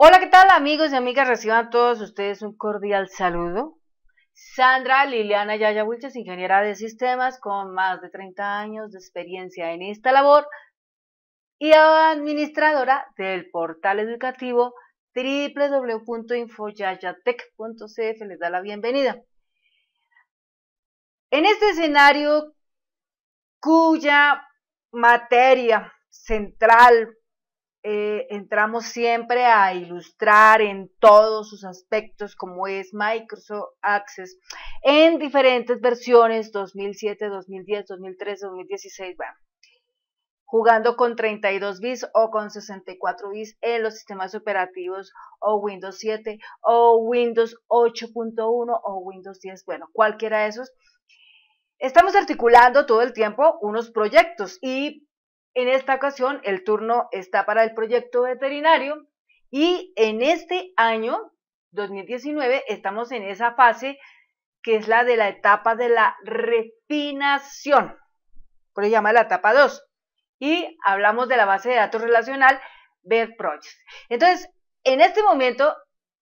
Hola, ¿qué tal amigos y amigas? Reciban todos ustedes un cordial saludo. Sandra Liliana Yaya Wilches, ingeniera de sistemas con más de 30 años de experiencia en esta labor y administradora del portal educativo www.infoyayatec.cf les da la bienvenida. En este escenario cuya materia central eh, entramos siempre a ilustrar en todos sus aspectos como es Microsoft Access en diferentes versiones 2007, 2010, 2013, 2016, bueno, jugando con 32 bits o con 64 bits en los sistemas operativos o Windows 7 o Windows 8.1 o Windows 10, bueno, cualquiera de esos. Estamos articulando todo el tiempo unos proyectos y en esta ocasión el turno está para el proyecto veterinario y en este año 2019 estamos en esa fase que es la de la etapa de la refinación, por eso llama la etapa 2. Y hablamos de la base de datos relacional Bed Project. Entonces, en este momento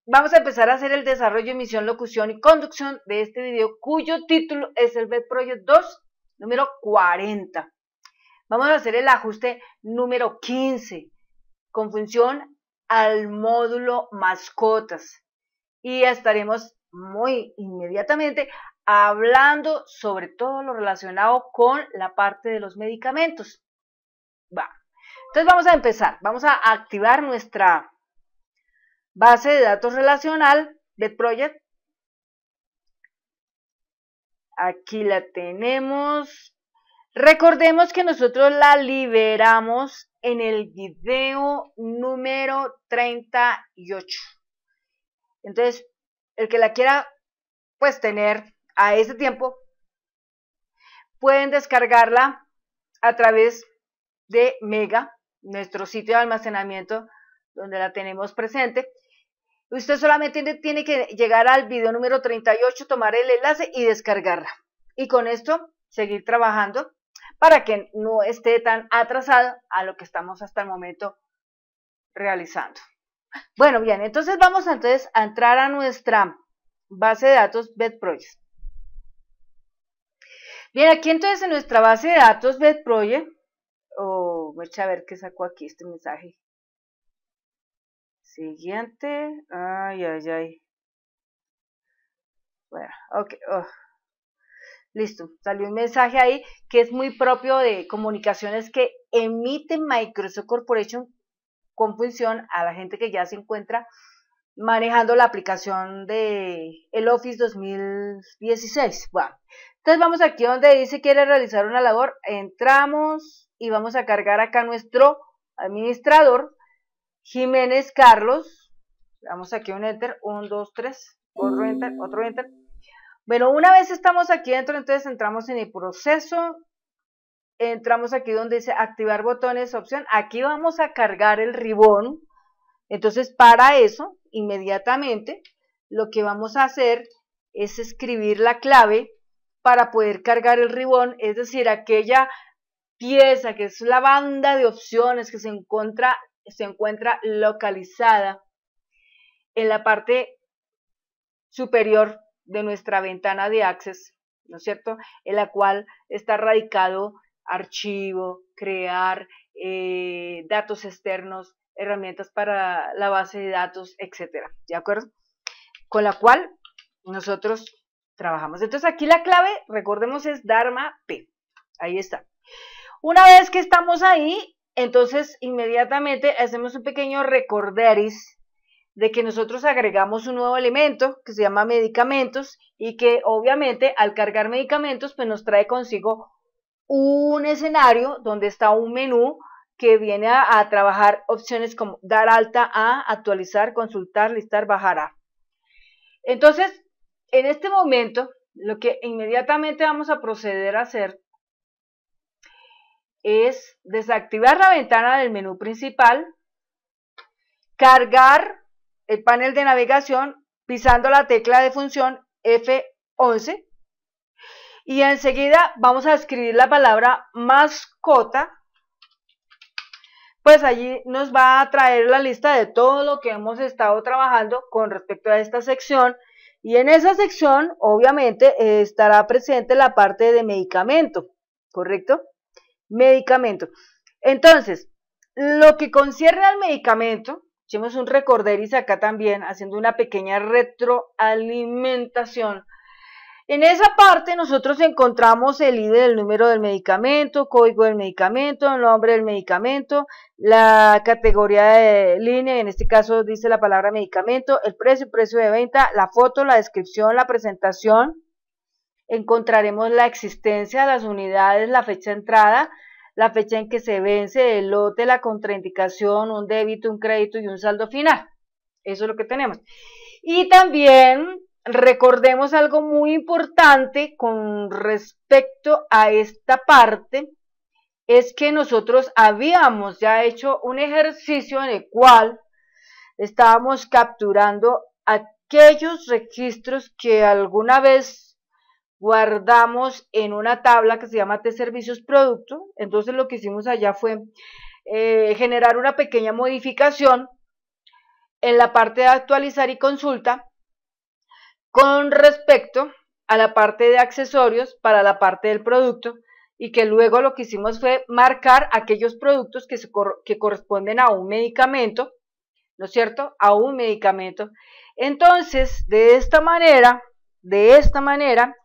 vamos a empezar a hacer el desarrollo, emisión, locución y conducción de este video cuyo título es el Bed Project 2, número 40. Vamos a hacer el ajuste número 15 con función al módulo mascotas y estaremos muy inmediatamente hablando sobre todo lo relacionado con la parte de los medicamentos. Va. Entonces vamos a empezar, vamos a activar nuestra base de datos relacional de Project. Aquí la tenemos, Recordemos que nosotros la liberamos en el video número 38. Entonces, el que la quiera pues tener a ese tiempo, pueden descargarla a través de Mega, nuestro sitio de almacenamiento donde la tenemos presente. Usted solamente tiene que llegar al video número 38, tomar el enlace y descargarla. Y con esto seguir trabajando para que no esté tan atrasado a lo que estamos hasta el momento realizando. Bueno, bien, entonces vamos entonces a entrar a nuestra base de datos BetProject. Bien, aquí entonces en nuestra base de datos BetProject, o oh, a ver qué sacó aquí este mensaje. Siguiente, ay, ay, ay. Bueno, ok, oh. Listo, salió un mensaje ahí que es muy propio de comunicaciones que emite Microsoft Corporation con función a la gente que ya se encuentra manejando la aplicación de el Office 2016. Bueno, entonces vamos aquí donde dice quiere realizar una labor, entramos y vamos a cargar acá nuestro administrador Jiménez Carlos. Vamos aquí un enter, un, dos, tres, otro enter, otro enter. Bueno, una vez estamos aquí dentro, entonces entramos en el proceso, entramos aquí donde dice activar botones, opción, aquí vamos a cargar el ribón, entonces para eso, inmediatamente, lo que vamos a hacer es escribir la clave para poder cargar el ribón, es decir, aquella pieza que es la banda de opciones que se encuentra, se encuentra localizada en la parte superior de nuestra ventana de Access, ¿no es cierto?, en la cual está radicado archivo, crear eh, datos externos, herramientas para la base de datos, etcétera, ¿de acuerdo? Con la cual nosotros trabajamos. Entonces aquí la clave, recordemos, es Dharma P. Ahí está. Una vez que estamos ahí, entonces inmediatamente hacemos un pequeño recorderis de que nosotros agregamos un nuevo elemento que se llama medicamentos y que obviamente al cargar medicamentos pues nos trae consigo un escenario donde está un menú que viene a, trabajar opciones como dar alta a, actualizar, consultar, listar, bajar a. Entonces, en este momento, lo que inmediatamente vamos a proceder a hacer es desactivar la ventana del menú principal, cargar el panel de navegación pisando la tecla de función F11 y enseguida vamos a escribir la palabra mascota pues allí nos va a traer la lista de todo lo que hemos estado trabajando con respecto a esta sección y en esa sección obviamente estará presente la parte de medicamento, ¿correcto? Medicamento. Entonces, lo que concierne al medicamento, Echemos un recorderis acá también, haciendo una pequeña retroalimentación. En esa parte nosotros encontramos el ID del e, número del medicamento, código del medicamento, el nombre del medicamento, la categoría de línea, en este caso dice la palabra medicamento, el precio, y precio de venta, la foto, la descripción, la presentación. Encontraremos la existencia las unidades, la fecha de entrada, la fecha en que se vence el lote, la contraindicación, un débito, un crédito y un saldo final. Eso es lo que tenemos. Y también recordemos algo muy importante con respecto a esta parte, es que nosotros habíamos ya hecho un ejercicio en el cual estábamos capturando aquellos registros que alguna vez guardamos en una tabla que se llama T Servicios Producto. Entonces lo que hicimos allá fue eh, generar una pequeña modificación en la parte de actualizar y consulta con respecto a la parte de accesorios para la parte del producto y que luego lo que hicimos fue marcar aquellos productos que, que corresponden a un medicamento, ¿no es cierto? A un medicamento. Entonces, de esta manera, de esta manera,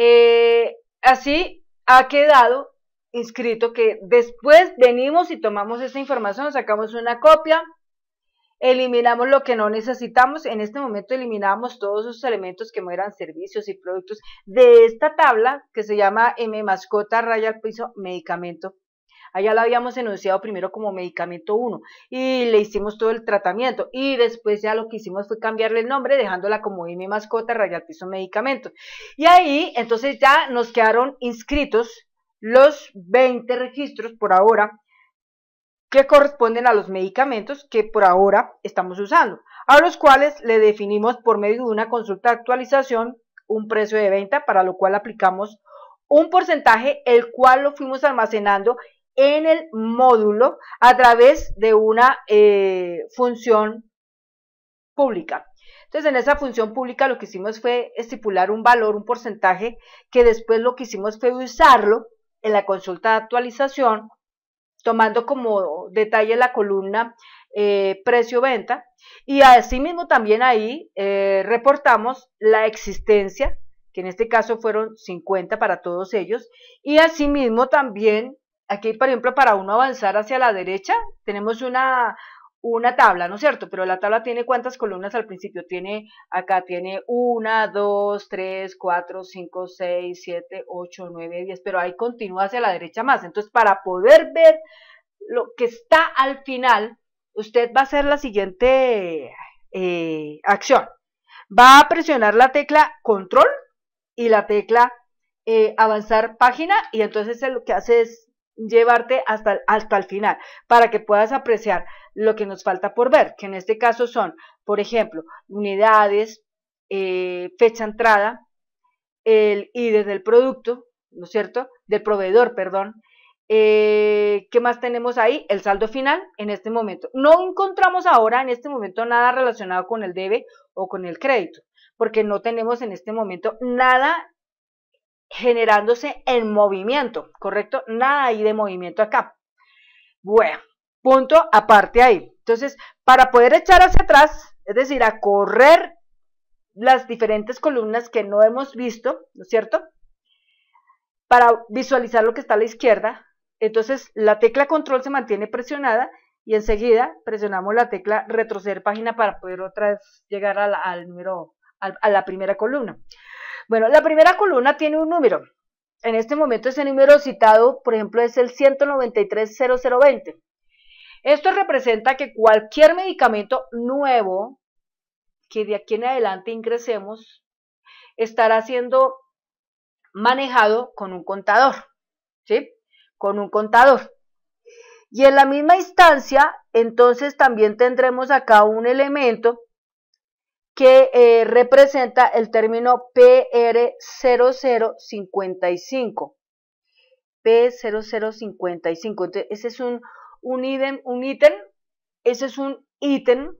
eh, así ha quedado inscrito que después venimos y tomamos esta información, sacamos una copia, eliminamos lo que no necesitamos, en este momento eliminamos todos esos elementos que no eran servicios y productos de esta tabla que se llama M mascota raya al piso medicamento Allá la habíamos enunciado primero como medicamento 1 y le hicimos todo el tratamiento y después ya lo que hicimos fue cambiarle el nombre dejándola como mi mascota rayal piso medicamentos. Y ahí entonces ya nos quedaron inscritos los 20 registros por ahora que corresponden a los medicamentos que por ahora estamos usando, a los cuales le definimos por medio de una consulta de actualización un precio de venta, para lo cual aplicamos un porcentaje, el cual lo fuimos almacenando en el módulo a través de una eh, función pública. Entonces, en esa función pública lo que hicimos fue estipular un valor, un porcentaje, que después lo que hicimos fue usarlo en la consulta de actualización, tomando como detalle la columna eh, precio-venta. Y asimismo también ahí eh, reportamos la existencia, que en este caso fueron 50 para todos ellos, y asimismo también Aquí, por ejemplo, para uno avanzar hacia la derecha, tenemos una, una tabla, ¿no es cierto? Pero la tabla tiene cuántas columnas al principio. Tiene, acá tiene 1, 2, 3, 4, 5, 6, 7, 8, 9, 10, pero ahí continúa hacia la derecha más. Entonces, para poder ver lo que está al final, usted va a hacer la siguiente eh, acción. Va a presionar la tecla control y la tecla eh, avanzar página y entonces lo que hace es llevarte hasta, hasta el final para que puedas apreciar lo que nos falta por ver, que en este caso son, por ejemplo, unidades, eh, fecha entrada, y desde del producto, ¿no es cierto? Del proveedor, perdón. Eh, ¿Qué más tenemos ahí? El saldo final en este momento. No encontramos ahora en este momento nada relacionado con el debe o con el crédito, porque no tenemos en este momento nada generándose el movimiento, ¿correcto? Nada ahí de movimiento acá. Bueno, punto aparte ahí. Entonces, para poder echar hacia atrás, es decir, a correr las diferentes columnas que no hemos visto, ¿no es cierto? Para visualizar lo que está a la izquierda, entonces la tecla control se mantiene presionada y enseguida presionamos la tecla retroceder página para poder otra vez llegar al número, a la primera columna. Bueno, la primera columna tiene un número. En este momento ese número citado, por ejemplo, es el 1930020. Esto representa que cualquier medicamento nuevo que de aquí en adelante ingresemos estará siendo manejado con un contador, ¿sí? Con un contador. Y en la misma instancia, entonces también tendremos acá un elemento que eh, representa el término PR0055. P0055. Entonces, ese es un, un ítem, un ese es un ítem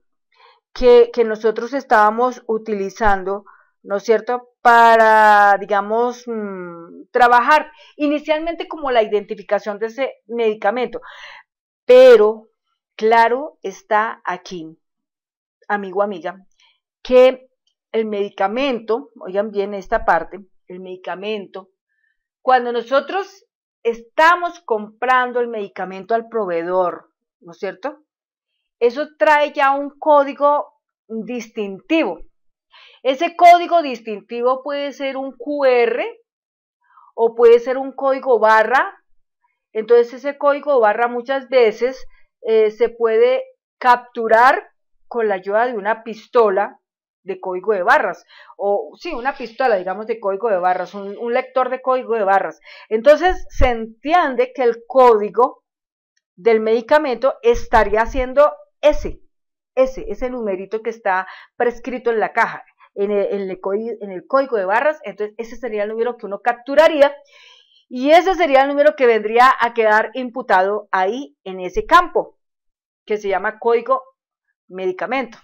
que, nosotros estábamos utilizando, ¿no es cierto?, para, digamos, mm, trabajar inicialmente como la identificación de ese medicamento. Pero, claro, está aquí, amigo, amiga, que el medicamento, oigan bien esta parte, el medicamento, cuando nosotros estamos comprando el medicamento al proveedor, ¿no es cierto? Eso trae ya un código distintivo. Ese código distintivo puede ser un QR o puede ser un código barra. Entonces ese código barra muchas veces eh, se puede capturar con la ayuda de una pistola de código de barras, o sí, una pistola, digamos, de código de barras, un, lector de código de barras. Entonces se entiende que el código del medicamento estaría siendo ese, ese, ese numerito que está prescrito en la caja, en el, en el, código de barras, entonces ese sería el número que uno capturaría y ese sería el número que vendría a quedar imputado ahí en ese campo, que se llama código medicamento.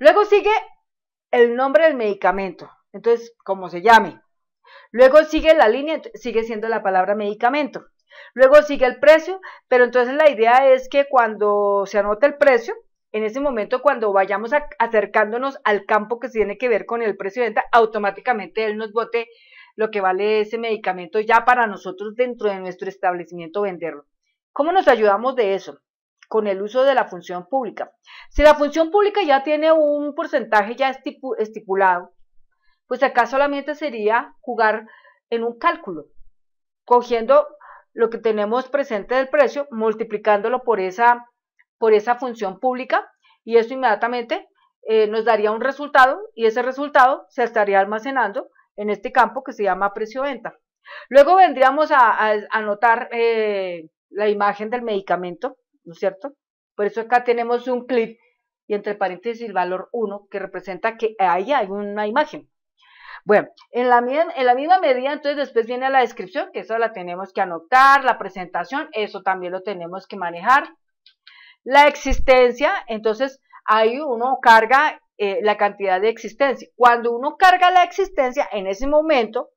Luego sigue el nombre del medicamento, entonces como se llame. Luego sigue la línea, sigue siendo la palabra medicamento. Luego sigue el precio, pero entonces la idea es que cuando se anota el precio, en ese momento cuando vayamos acercándonos al campo que tiene que ver con el precio de venta, automáticamente él nos bote lo que vale ese medicamento ya para nosotros dentro de nuestro establecimiento venderlo. ¿Cómo nos ayudamos de eso? con el uso de la función pública. Si la función pública ya tiene un porcentaje ya estipulado, pues acá solamente sería jugar en un cálculo, cogiendo lo que tenemos presente del precio, multiplicándolo por esa, por esa función pública y eso inmediatamente eh, nos daría un resultado y ese resultado se estaría almacenando en este campo que se llama precio-venta. Luego vendríamos a, a anotar eh, la imagen del medicamento ¿no es cierto? Por eso acá tenemos un clip y entre paréntesis el valor 1 que representa que ahí hay una imagen. Bueno, en la, en la misma medida, entonces después viene la descripción, que eso la tenemos que anotar, la presentación, eso también lo tenemos que manejar. La existencia, entonces ahí uno carga eh, la cantidad de existencia. Cuando uno carga la existencia, en ese momento,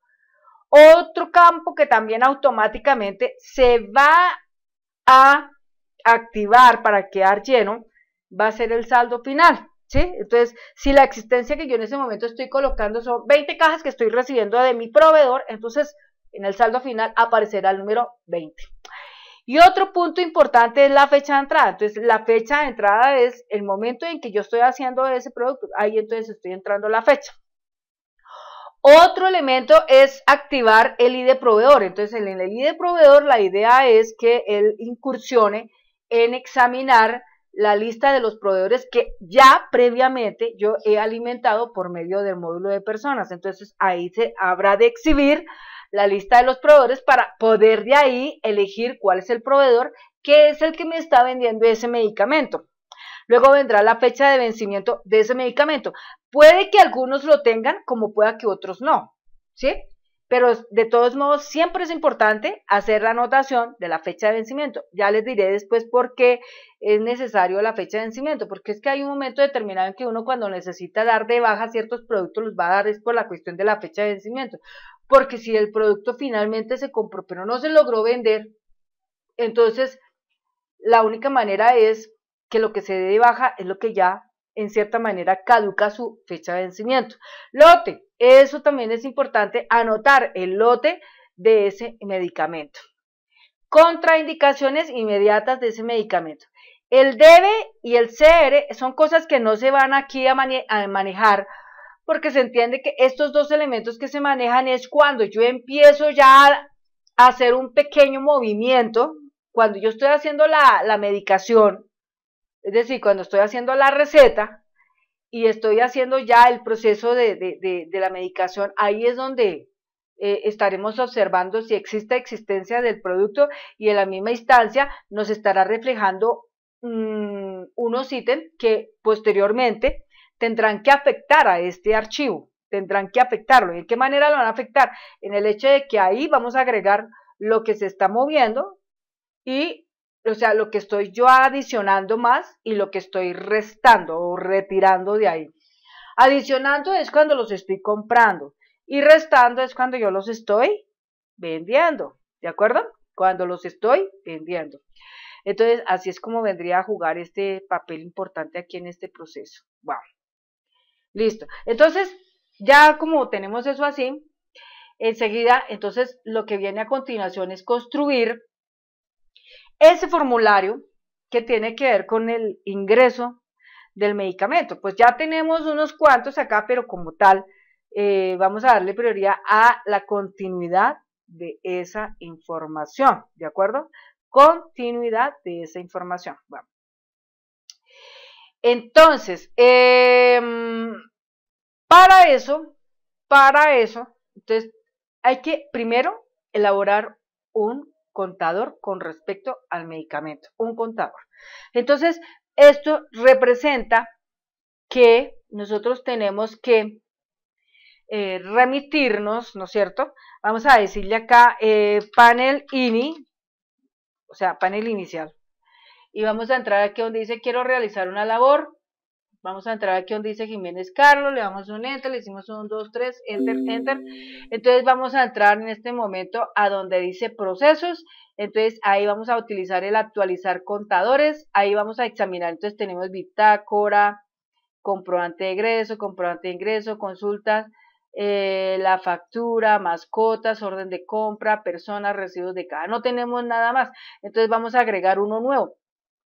otro campo que también automáticamente se va a activar para quedar lleno va a ser el saldo final. ¿Sí? Entonces, si la existencia que yo en ese momento estoy colocando son 20 cajas que estoy recibiendo de mi proveedor, entonces en el saldo final aparecerá el número 20. Y otro punto importante es la fecha de entrada. Entonces, la fecha de entrada es el momento en que yo estoy haciendo ese producto. Ahí entonces estoy entrando la fecha. Otro elemento es activar el ID proveedor. Entonces, en el ID proveedor la idea es que él incursione en examinar la lista de los proveedores que ya previamente yo he alimentado por medio del módulo de personas. Entonces ahí se habrá de exhibir la lista de los proveedores para poder de ahí elegir cuál es el proveedor que es el que me está vendiendo ese medicamento. Luego vendrá la fecha de vencimiento de ese medicamento. Puede que algunos lo tengan como pueda que otros no. ¿Sí? Pero de todos modos, siempre es importante hacer la anotación de la fecha de vencimiento. Ya les diré después por qué es necesario la fecha de vencimiento, porque es que hay un momento determinado en que uno cuando necesita dar de baja ciertos productos los va a dar es por la cuestión de la fecha de vencimiento. Porque si el producto finalmente se compró pero no se logró vender, entonces la única manera es que lo que se dé de baja es lo que ya en cierta manera caduca su fecha de vencimiento. Lote, eso también es importante anotar el lote de ese medicamento. Contraindicaciones inmediatas de ese medicamento. El debe y el CR son cosas que no se van aquí a, manejar porque se entiende que estos dos elementos que se manejan es cuando yo empiezo ya a hacer un pequeño movimiento, cuando yo estoy haciendo la, la medicación, es decir, cuando estoy haciendo la receta y estoy haciendo ya el proceso de, la medicación, ahí es donde eh, estaremos observando si existe existencia del producto y en la misma instancia nos estará reflejando mm, unos ítems que posteriormente tendrán que afectar a este archivo, tendrán que afectarlo. ¿En qué manera lo van a afectar? En el hecho de que ahí vamos a agregar lo que se está moviendo y o sea, lo que estoy yo adicionando más y lo que estoy restando o retirando de ahí. Adicionando es cuando los estoy comprando y restando es cuando yo los estoy vendiendo, ¿de acuerdo? Cuando los estoy vendiendo. Entonces, así es como vendría a jugar este papel importante aquí en este proceso. Wow. Listo. Entonces, ya como tenemos eso así, enseguida, entonces lo que viene a continuación es construir ese formulario que tiene que ver con el ingreso del medicamento. Pues ya tenemos unos cuantos acá, pero como tal, eh, vamos a darle prioridad a la continuidad de esa información, ¿de acuerdo? Continuidad de esa información. Entonces, em, para eso, para eso, entonces hay que primero elaborar un contador con respecto al medicamento, un contador. Entonces, esto representa que nosotros tenemos que eh, remitirnos, ¿no es cierto? Vamos a decirle acá eh, panel INI, o sea, panel inicial. Y vamos a entrar aquí donde dice quiero realizar una labor, Vamos a entrar aquí donde dice Jiménez Carlos, le damos un enter, le hicimos un 2, 3, enter, enter. Entonces vamos a entrar en este momento a donde dice procesos. Entonces ahí vamos a utilizar el actualizar contadores. Ahí vamos a examinar. Entonces tenemos bitácora, comprobante de egreso, comprobante de ingreso, consultas, eh, la factura, mascotas, orden de compra, personas, residuos de cada. No tenemos nada más. Entonces vamos a agregar uno nuevo.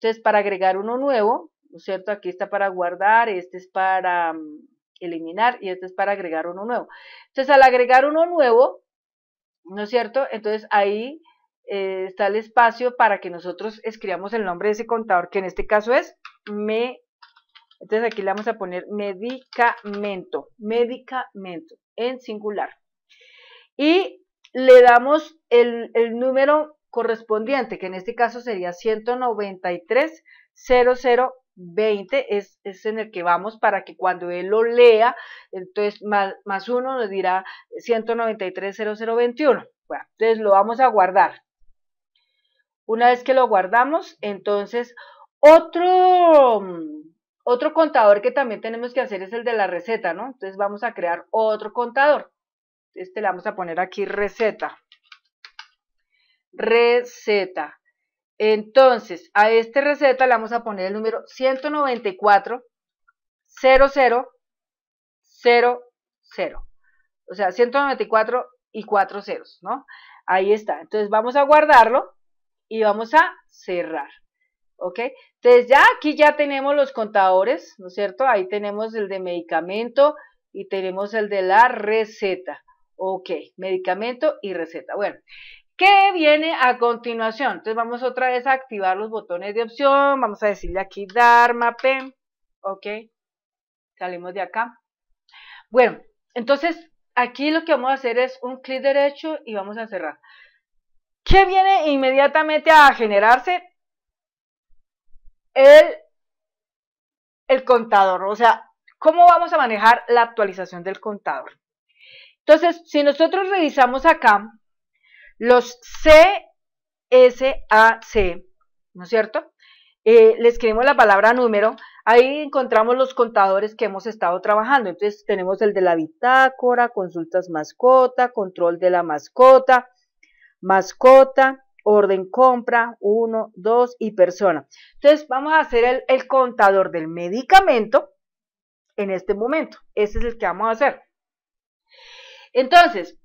Entonces para agregar uno nuevo, ¿no es cierto? Aquí está para guardar, este es para mm, eliminar y este es para agregar uno nuevo. Entonces, al agregar uno nuevo, ¿no es cierto? Entonces, ahí eh, está el espacio para que nosotros escribamos el nombre de ese contador, que en este caso es me. Entonces, aquí le vamos a poner medicamento, medicamento, en singular. Y le damos el, número correspondiente, que en este caso sería 193,000. 20 es, es, en el que vamos para que cuando él lo lea, entonces más, más uno nos dirá 193.0021. Bueno, entonces lo vamos a guardar. Una vez que lo guardamos, entonces otro, mm, otro contador que también tenemos que hacer es el de la receta, ¿no? Entonces vamos a crear otro contador. Este le vamos a poner aquí receta. Receta. Entonces, a esta receta le vamos a poner el número 194 00 00. O sea, 194 y 4 ceros, ¿no? Ahí está. Entonces, vamos a guardarlo y vamos a cerrar. ¿Ok? Entonces, ya aquí ya tenemos los contadores, ¿no es cierto? Ahí tenemos el de medicamento y tenemos el de la receta. Ok, medicamento y receta. Bueno, ¿Qué viene a continuación? Entonces vamos otra vez a activar los botones de opción, vamos a decirle aquí dar, mape, ok, salimos de acá. Bueno, entonces aquí lo que vamos a hacer es un clic derecho y vamos a cerrar. ¿Qué viene inmediatamente a generarse? El, el contador, o sea, ¿cómo vamos a manejar la actualización del contador? Entonces, si nosotros revisamos acá, los c ¿no es cierto? Eh, le escribimos la palabra número, ahí encontramos los contadores que hemos estado trabajando. Entonces tenemos el de la bitácora, consultas mascota, control de la mascota, mascota, orden compra, uno, dos y persona. Entonces vamos a hacer el, el, contador del medicamento en este momento. Ese es el que vamos a hacer. Entonces,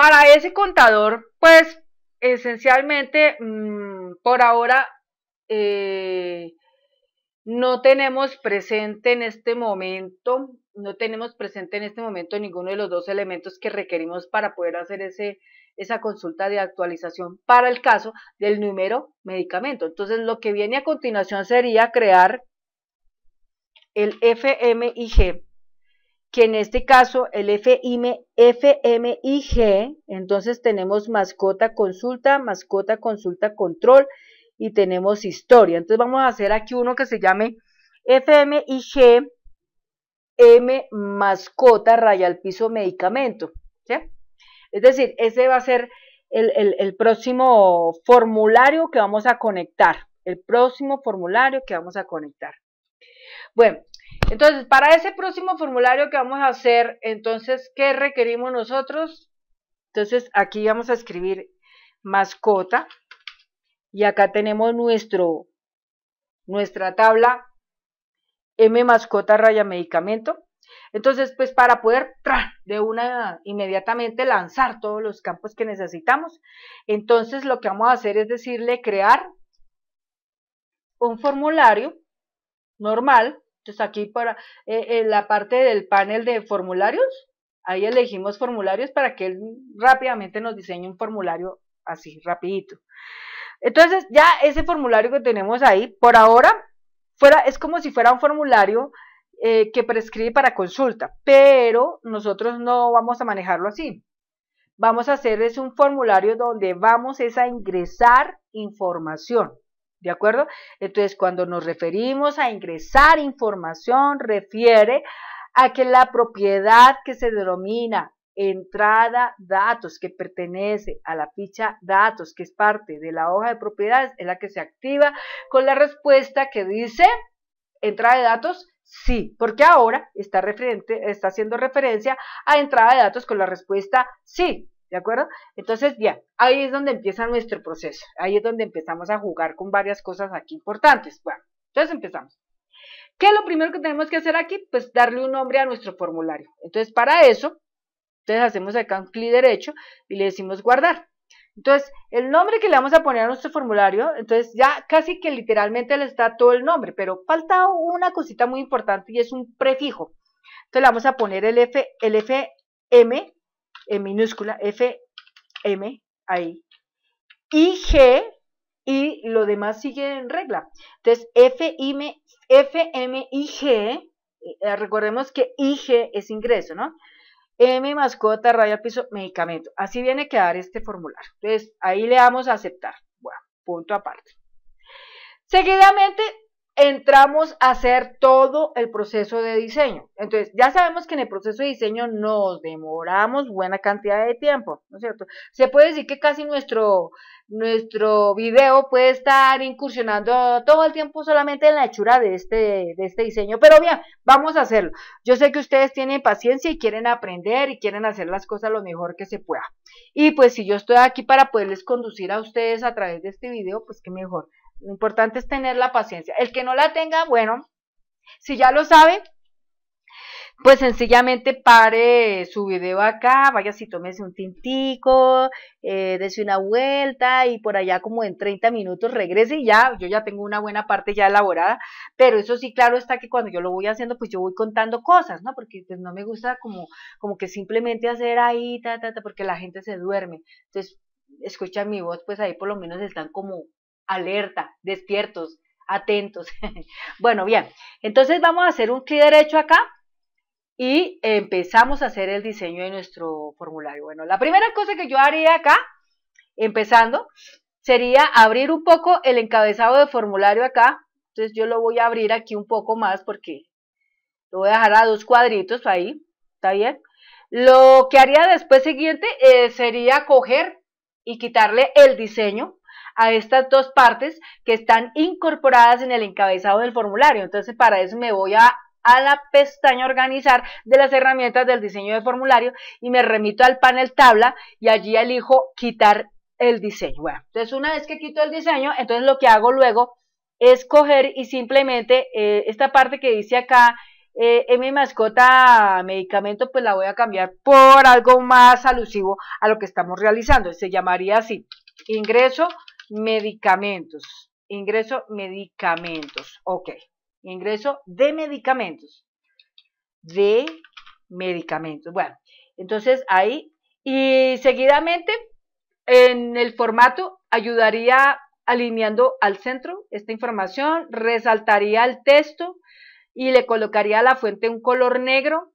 para ese contador, pues esencialmente, mm, por ahora, eh, no tenemos presente en este momento, no tenemos presente en este momento ninguno de los dos elementos que requerimos para poder hacer ese, esa consulta de actualización para el caso del número medicamento. Entonces, lo que viene a continuación sería crear el FMIG que en este caso el FMIG, e, entonces tenemos mascota consulta, mascota consulta control y tenemos historia. Entonces vamos a hacer aquí uno que se llame FMIG M mascota raya al piso medicamento. Es decir, ese va a ser el, el próximo formulario que vamos a conectar. El próximo formulario que vamos a conectar. Bueno, entonces, para ese próximo formulario que vamos a hacer, entonces, ¿qué requerimos nosotros? Entonces, aquí vamos a escribir mascota y acá tenemos nuestro, nuestra tabla M mascota raya medicamento. Entonces, pues para poder de una inmediatamente lanzar todos los campos que necesitamos, entonces lo que vamos a hacer es decirle crear un formulario normal entonces aquí para en eh, eh, la parte del panel de formularios, ahí elegimos formularios para que él rápidamente nos diseñe un formulario así, rapidito. Entonces ya ese formulario que tenemos ahí, por ahora, fuera, es como si fuera un formulario eh, que prescribe para consulta, pero nosotros no vamos a manejarlo así. Vamos a hacer es un formulario donde vamos a ingresar información. ¿De acuerdo? Entonces, cuando nos referimos a ingresar información, refiere a que la propiedad que se denomina entrada datos que pertenece a la ficha datos, que es parte de la hoja de propiedades, es la que se activa con la respuesta que dice entrada de datos sí, porque ahora está, referente, está haciendo referencia a entrada de datos con la respuesta sí. ¿De acuerdo? Entonces, ya, ahí es donde empieza nuestro proceso. Ahí es donde empezamos a jugar con varias cosas aquí importantes. Bueno, entonces empezamos. ¿Qué es lo primero que tenemos que hacer aquí? Pues darle un nombre a nuestro formulario. Entonces, para eso, entonces hacemos acá un clic derecho y le decimos guardar. Entonces, el nombre que le vamos a poner a nuestro formulario, entonces ya casi que literalmente le está todo el nombre, pero falta una cosita muy importante y es un prefijo. Entonces le vamos a poner el, F, el FM en minúscula, F, M, ahí. Y G, y lo demás sigue en regla. Entonces, F, M, F, M y G, eh, recordemos que IG es ingreso, ¿no? M mascota, raya piso, medicamento. Así viene a quedar este formulario. Entonces, ahí le damos a aceptar. Bueno, punto aparte. Seguidamente, entramos a hacer todo el proceso de diseño. Entonces, ya sabemos que en el proceso de diseño nos demoramos buena cantidad de tiempo, ¿no es cierto? Se puede decir que casi nuestro, nuestro video puede estar incursionando todo el tiempo solamente en la hechura de este, de este diseño, pero bien, vamos a hacerlo. Yo sé que ustedes tienen paciencia y quieren aprender y quieren hacer las cosas lo mejor que se pueda. Y pues si yo estoy aquí para poderles conducir a ustedes a través de este video, pues qué mejor lo importante es tener la paciencia. El que no la tenga, bueno, si ya lo sabe, pues sencillamente pare su video acá, vaya si tómese un tintico, eh, dese una vuelta y por allá como en 30 minutos regrese y ya, yo ya tengo una buena parte ya elaborada, pero eso sí, claro está que cuando yo lo voy haciendo, pues yo voy contando cosas, ¿no? Porque pues, no me gusta como, como que simplemente hacer ahí, ta, ta, ta, porque la gente se duerme. Entonces, escucha mi voz, pues ahí por lo menos están como alerta, despiertos, atentos. bueno, bien, entonces vamos a hacer un clic derecho acá y empezamos a hacer el diseño de nuestro formulario. Bueno, la primera cosa que yo haría acá, empezando, sería abrir un poco el encabezado de formulario acá. Entonces yo lo voy a abrir aquí un poco más porque lo voy a dejar a dos cuadritos ahí, ¿está bien? Lo que haría después siguiente eh, sería coger y quitarle el diseño a estas dos partes que están incorporadas en el encabezado del formulario. Entonces, para eso me voy a a la pestaña organizar de las herramientas del diseño de formulario y me remito al panel tabla y allí elijo quitar el diseño. Bueno, entonces una vez que quito el diseño, entonces lo que hago luego es coger y simplemente eh, esta parte que dice acá eh, mi mascota medicamento, pues la voy a cambiar por algo más alusivo a lo que estamos realizando. Se llamaría así, ingreso Medicamentos. Ingreso medicamentos. Ok. Ingreso de medicamentos. De medicamentos. Bueno, entonces ahí. Y seguidamente, en el formato, ayudaría alineando al centro esta información, resaltaría el texto y le colocaría a la fuente un color negro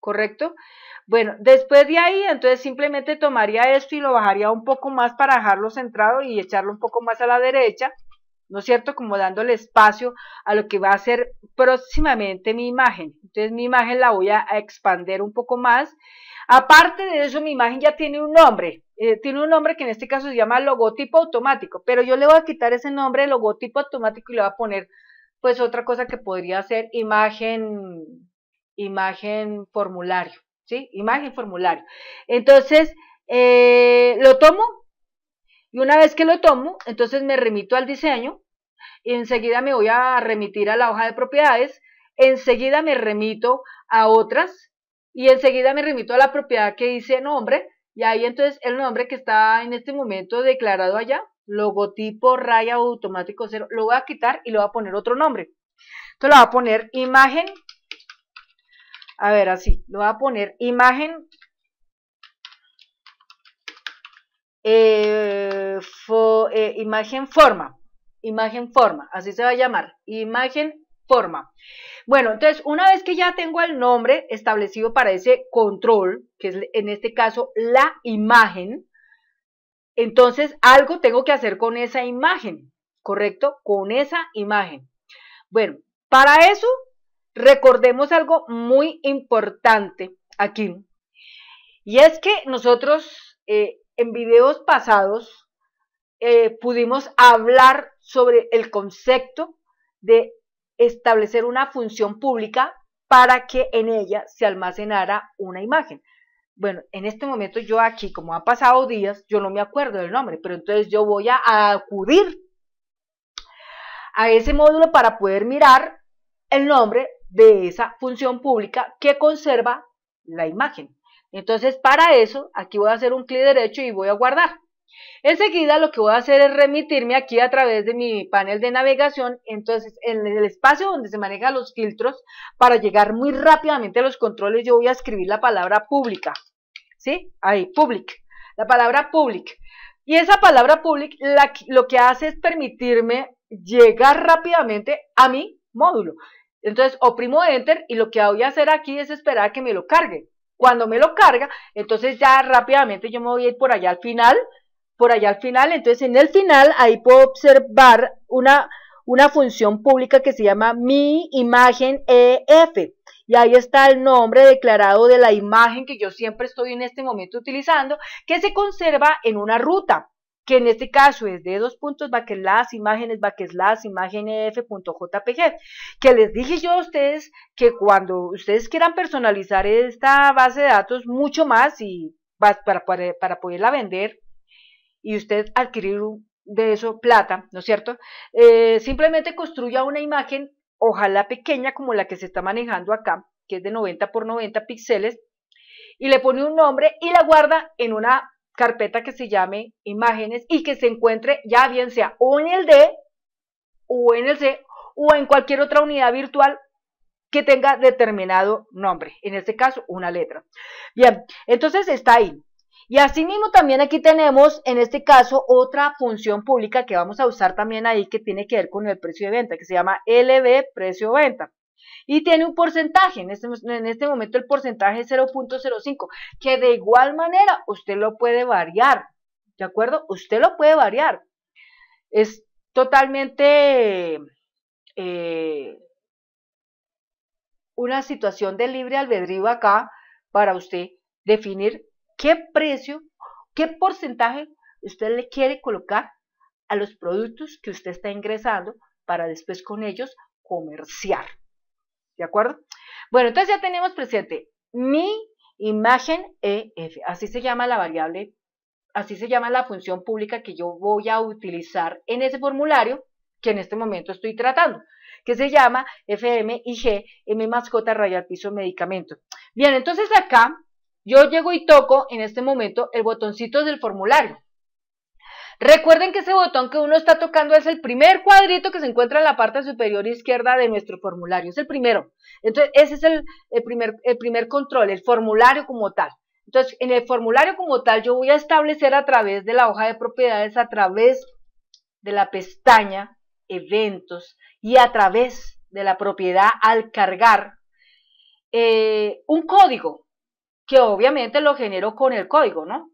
¿correcto? Bueno, después de ahí, entonces simplemente tomaría esto y lo bajaría un poco más para dejarlo centrado y echarlo un poco más a la derecha, ¿no es cierto? Como dándole espacio a lo que va a ser próximamente mi imagen. Entonces mi imagen la voy a expander un poco más. Aparte de eso, mi imagen ya tiene un nombre. Eh, tiene un nombre que en este caso se llama logotipo automático, pero yo le voy a quitar ese nombre logotipo automático y le voy a poner pues otra cosa que podría ser imagen imagen formulario, ¿sí? Imagen formulario. Entonces, eh, lo tomo y una vez que lo tomo, entonces me remito al diseño y enseguida me voy a remitir a la hoja de propiedades, enseguida me remito a otras y enseguida me remito a la propiedad que dice nombre y ahí entonces el nombre que está en este momento declarado allá, logotipo raya automático cero, lo voy a quitar y le voy a poner otro nombre. Entonces lo voy a poner imagen a ver, así, lo voy a poner imagen eh, eh, imagen forma, imagen forma, así se va a llamar, imagen forma. Bueno, entonces una vez que ya tengo el nombre establecido para ese control, que es en este caso la imagen, entonces algo tengo que hacer con esa imagen, ¿correcto? Con esa imagen. Bueno, para eso recordemos algo muy importante aquí. Y es que nosotros eh, en videos pasados eh, pudimos hablar sobre el concepto de establecer una función pública para que en ella se almacenara una imagen. Bueno, en este momento yo aquí, como han pasado días, yo no me acuerdo del nombre, pero entonces yo voy a acudir a ese módulo para poder mirar el nombre de esa función pública que conserva la imagen. Entonces, para eso, aquí voy a hacer un clic derecho y voy a guardar. Enseguida lo que voy a hacer es remitirme aquí a través de mi panel de navegación, entonces en el espacio donde se manejan los filtros, para llegar muy rápidamente a los controles yo voy a escribir la palabra pública, ¿sí? Ahí, public, la palabra public. Y esa palabra public lo que hace es permitirme llegar rápidamente a mi módulo. Entonces oprimo enter y lo que voy a hacer aquí es esperar que me lo cargue. Cuando me lo carga, entonces ya rápidamente yo me voy a ir por allá al final, por allá al final, entonces en el final ahí puedo observar una, una función pública que se llama mi imagen EF y ahí está el nombre declarado de la imagen que yo siempre estoy en este momento utilizando, que se conserva en una ruta que en este caso es de dos puntos las imágenes backslash imágenes f.jpg, que les dije yo a ustedes que cuando ustedes quieran personalizar esta base de datos mucho más y para, para, para poderla vender y usted adquirir de eso plata, ¿no es cierto? Eh, simplemente construya una imagen, ojalá pequeña como la que se está manejando acá, que es de 90 por 90 píxeles, y le pone un nombre y la guarda en una carpeta que se llame imágenes y que se encuentre ya bien sea o en el D o en el C o en cualquier otra unidad virtual que tenga determinado nombre, en este caso una letra. Bien, entonces está ahí. Y asimismo también aquí tenemos en este caso otra función pública que vamos a usar también ahí que tiene que ver con el precio de venta, que se llama LB precio venta. Y tiene un porcentaje, en este, este momento el porcentaje es 0.05, que de igual manera usted lo puede variar, ¿de acuerdo? Usted lo puede variar. Es totalmente eh, una situación de libre albedrío acá para usted definir qué precio, qué porcentaje usted le quiere colocar a los productos que usted está ingresando para después con ellos comerciar. ¿De acuerdo? Bueno, entonces ya tenemos presente mi imagen EF. Así se llama la variable, así se llama la función pública que yo voy a utilizar en ese formulario que en este momento estoy tratando, que se llama FMIG, M mascota al piso medicamento. Bien, entonces acá yo llego y toco en este momento el botoncito del formulario. Recuerden que ese botón que uno está tocando es el primer cuadrito que se encuentra en la parte superior izquierda de nuestro formulario, es el primero. Entonces, ese es el, primer, control, el formulario como tal. Entonces, en el formulario como tal, yo voy a establecer a través de la hoja de propiedades, a través de la pestaña eventos y a través de la propiedad al cargar eh, un código, que obviamente lo genero con el código, ¿no?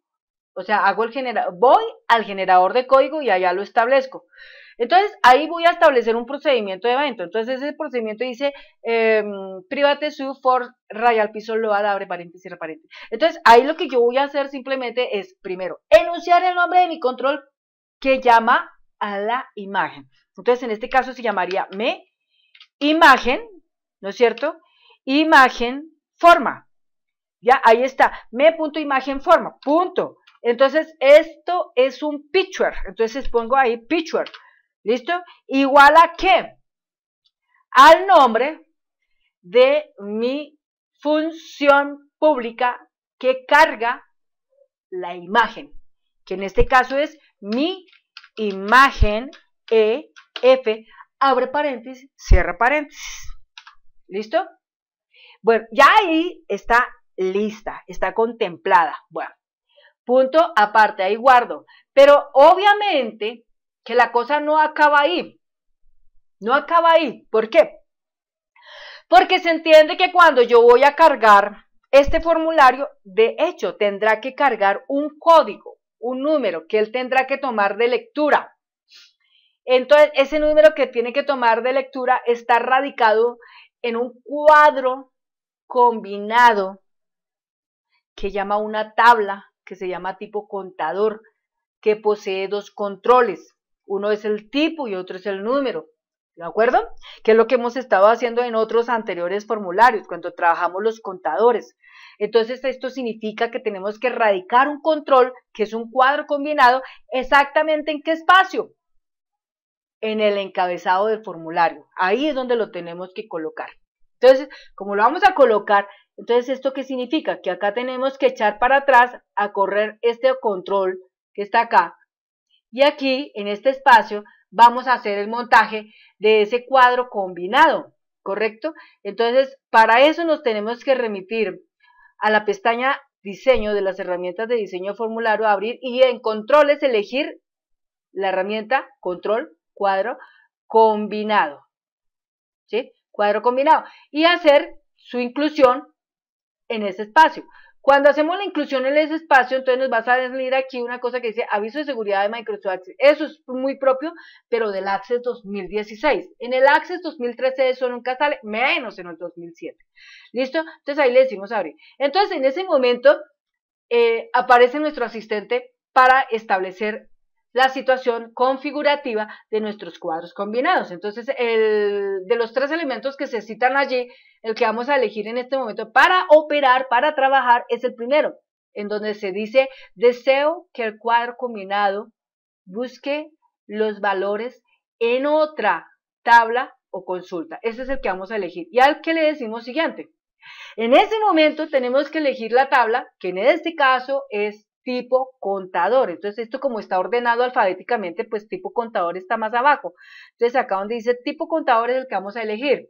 O sea, hago el generador, voy al generador de código y allá lo establezco. Entonces, ahí voy a establecer un procedimiento de evento. Entonces, ese procedimiento dice em, private sub for rayal piso load, abre paréntesis, cierra paréntesis. Entonces, ahí lo que yo voy a hacer simplemente es, primero, enunciar el nombre de mi control que llama a la imagen. Entonces, en este caso se llamaría me imagen, ¿no es cierto? Imagen forma. Ya, ahí está, me punto imagen forma, punto. Entonces, esto es un picture. Entonces pongo ahí picture. ¿Listo? Igual a qué? Al nombre de mi función pública que carga la imagen, que en este caso es mi imagen EF, abre paréntesis, cierra paréntesis. ¿Listo? Bueno, ya ahí está lista, está contemplada. Bueno, Punto aparte, ahí guardo. Pero obviamente que la cosa no acaba ahí. No acaba ahí. ¿Por qué? Porque se entiende que cuando yo voy a cargar este formulario, de hecho, tendrá que cargar un código, un número que él tendrá que tomar de lectura. Entonces, ese número que tiene que tomar de lectura está radicado en un cuadro combinado que llama una tabla que se llama tipo contador, que posee dos controles. Uno es el tipo y otro es el número. ¿De acuerdo? Que es lo que hemos estado haciendo en otros anteriores formularios, cuando trabajamos los contadores. Entonces, esto significa que tenemos que radicar un control, que es un cuadro combinado, exactamente en qué espacio? En el encabezado del formulario. Ahí es donde lo tenemos que colocar. Entonces, como lo vamos a colocar, entonces esto qué significa? Que acá tenemos que echar para atrás a correr este control que está acá. Y aquí, en este espacio, vamos a hacer el montaje de ese cuadro combinado, ¿correcto? Entonces, para eso nos tenemos que remitir a la pestaña diseño de las herramientas de diseño formulario, abrir y en controles elegir la herramienta control cuadro combinado. ¿Sí? cuadro combinado y hacer su inclusión en ese espacio. Cuando hacemos la inclusión en ese espacio, entonces nos va a salir aquí una cosa que dice aviso de seguridad de Microsoft Access. Eso es muy propio, pero del Access 2016. En el Access 2013 eso nunca sale, menos en el 2007. ¿Listo? Entonces ahí le decimos abrir. Entonces en ese momento eh, aparece nuestro asistente para establecer la situación configurativa de nuestros cuadros combinados. Entonces, el, de los tres elementos que se citan allí, el que vamos a elegir en este momento para operar, para trabajar, es el primero, en donde se dice, deseo que el cuadro combinado busque los valores en otra tabla o consulta. Ese es el que vamos a elegir. Y al que le decimos siguiente. En ese momento tenemos que elegir la tabla, que en este caso es tipo contador. Entonces, esto como está ordenado alfabéticamente, pues tipo contador está más abajo. Entonces, acá donde dice tipo contador es el que vamos a elegir.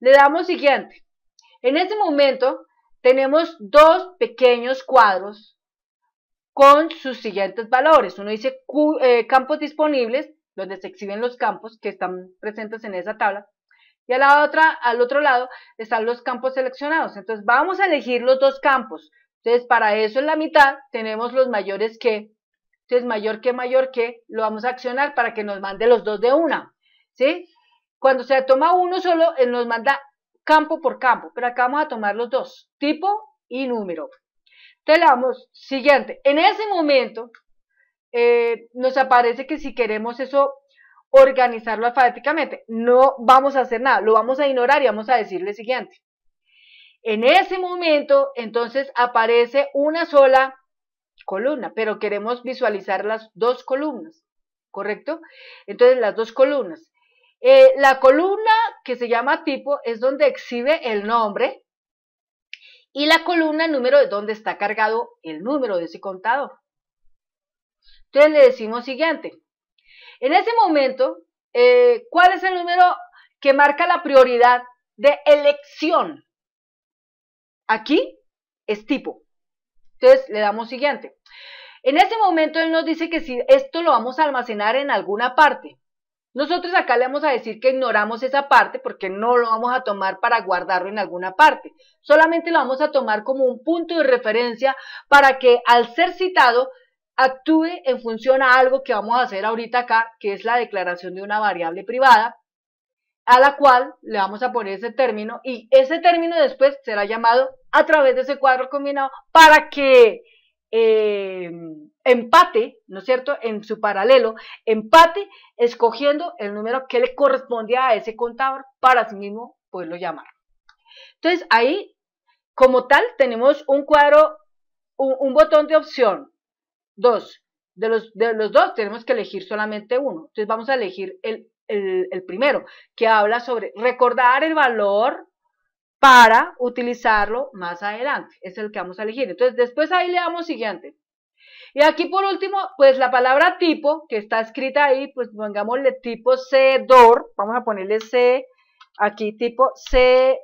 Le damos siguiente. En este momento tenemos dos pequeños cuadros con sus siguientes valores. Uno dice eh, campos disponibles, donde se exhiben los campos que están presentes en esa tabla. Y a la otra, al otro lado están los campos seleccionados. Entonces vamos a elegir los dos campos, entonces, para eso en la mitad tenemos los mayores que. Entonces, mayor que, mayor que, lo vamos a accionar para que nos mande los dos de una. ¿Sí? Cuando se toma uno solo, él eh, nos manda campo por campo, pero acá vamos a tomar los dos, tipo y número. Entonces, le damos siguiente. En ese momento, eh, nos aparece que si queremos eso organizarlo alfabéticamente, no vamos a hacer nada, lo vamos a ignorar y vamos a decirle siguiente. En ese momento, entonces, aparece una sola columna, pero queremos visualizar las dos columnas, ¿correcto? Entonces, las dos columnas. Eh, la columna que se llama tipo es donde exhibe el nombre y la columna número de donde está cargado el número de ese contador. Entonces le decimos siguiente. En ese momento, eh, ¿cuál es el número que marca la prioridad de elección? Aquí es tipo. Entonces le damos siguiente. En ese momento él nos dice que si esto lo vamos a almacenar en alguna parte. Nosotros acá le vamos a decir que ignoramos esa parte porque no lo vamos a tomar para guardarlo en alguna parte. Solamente lo vamos a tomar como un punto de referencia para que al ser citado actúe en función a algo que vamos a hacer ahorita acá, que es la declaración de una variable privada, a la cual le vamos a poner ese término y ese término después será llamado a través de ese cuadro combinado para que eh, empate, ¿no es cierto?, en su paralelo, empate escogiendo el número que le corresponde a ese contador para sí mismo poderlo llamar. Entonces ahí, como tal, tenemos un cuadro, un, botón de opción, dos. De los, de los dos tenemos que elegir solamente uno. Entonces vamos a elegir el el, primero, que habla sobre recordar el valor para utilizarlo más adelante. Es el que vamos a elegir. Entonces, después ahí le damos siguiente. Y aquí por último, pues la palabra tipo, que está escrita ahí, pues pongámosle tipo cedor, vamos a ponerle C, aquí tipo cedor,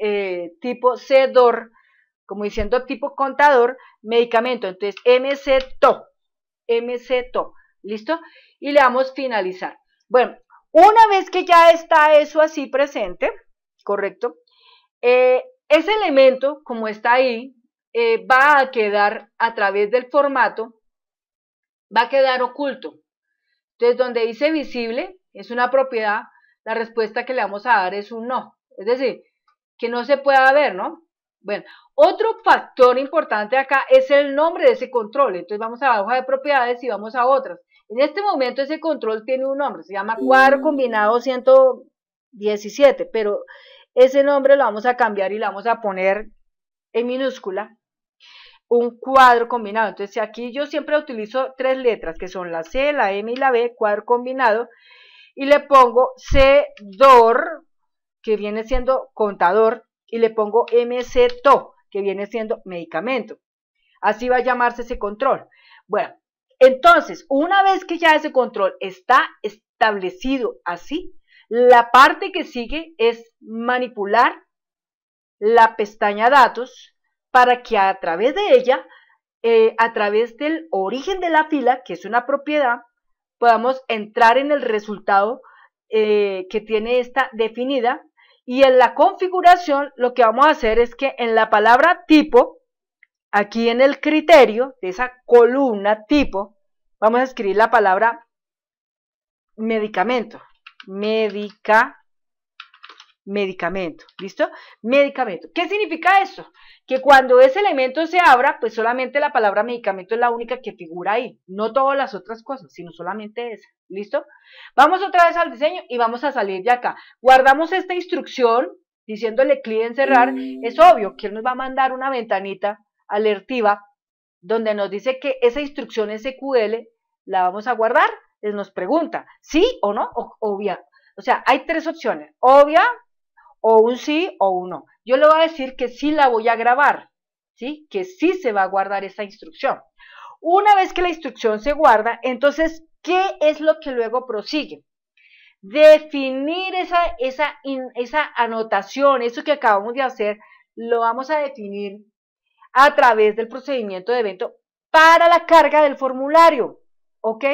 eh, tipo cedor, como diciendo tipo contador, medicamento, entonces MCTO, MCTO, ¿listo? y le damos finalizar. Bueno, una vez que ya está eso así presente, ¿correcto? Eh, ese elemento, como está ahí, eh, va a quedar a través del formato, va a quedar oculto. Entonces, donde dice visible, es una propiedad, la respuesta que le vamos a dar es un no. Es decir, que no se pueda ver, ¿no? Bueno, otro factor importante acá es el nombre de ese control. Entonces vamos a la hoja de propiedades y vamos a otras. En este momento ese control tiene un nombre, se llama cuadro combinado 117, pero ese nombre lo vamos a cambiar y lo vamos a poner en minúscula, un cuadro combinado. Entonces aquí yo siempre utilizo tres letras, que son la C, la M y la B, cuadro combinado, y le pongo CDOR, que viene siendo contador, y le pongo MCTO, que viene siendo medicamento. Así va a llamarse ese control. Bueno, entonces, una vez que ya ese control está establecido así, la parte que sigue es manipular la pestaña datos para que a través de ella, eh, a través del origen de la fila, que es una propiedad, podamos entrar en el resultado eh, que tiene esta definida. Y en la configuración lo que vamos a hacer es que en la palabra tipo, aquí en el criterio de esa columna tipo, vamos a escribir la palabra medicamento. Medica, medicamento. ¿Listo? Medicamento. ¿Qué significa eso? Que cuando ese elemento se abra, pues solamente la palabra medicamento es la única que figura ahí. No todas las otras cosas, sino solamente esa. ¿Listo? Vamos otra vez al diseño y vamos a salir de acá. Guardamos esta instrucción diciéndole clic en cerrar. Mm. Es obvio que él nos va a mandar una ventanita alertiva, donde nos dice que esa instrucción SQL la vamos a guardar, nos pregunta sí o no, o, obvia. O sea, hay tres opciones, obvia, o un sí o un no. Yo le voy a decir que sí la voy a grabar, ¿sí? Que sí se va a guardar esa instrucción. Una vez que la instrucción se guarda, entonces, ¿qué es lo que luego prosigue? Definir esa, esa, esa anotación, eso que acabamos de hacer, lo vamos a definir a través del procedimiento de evento para la carga del formulario, ¿ok?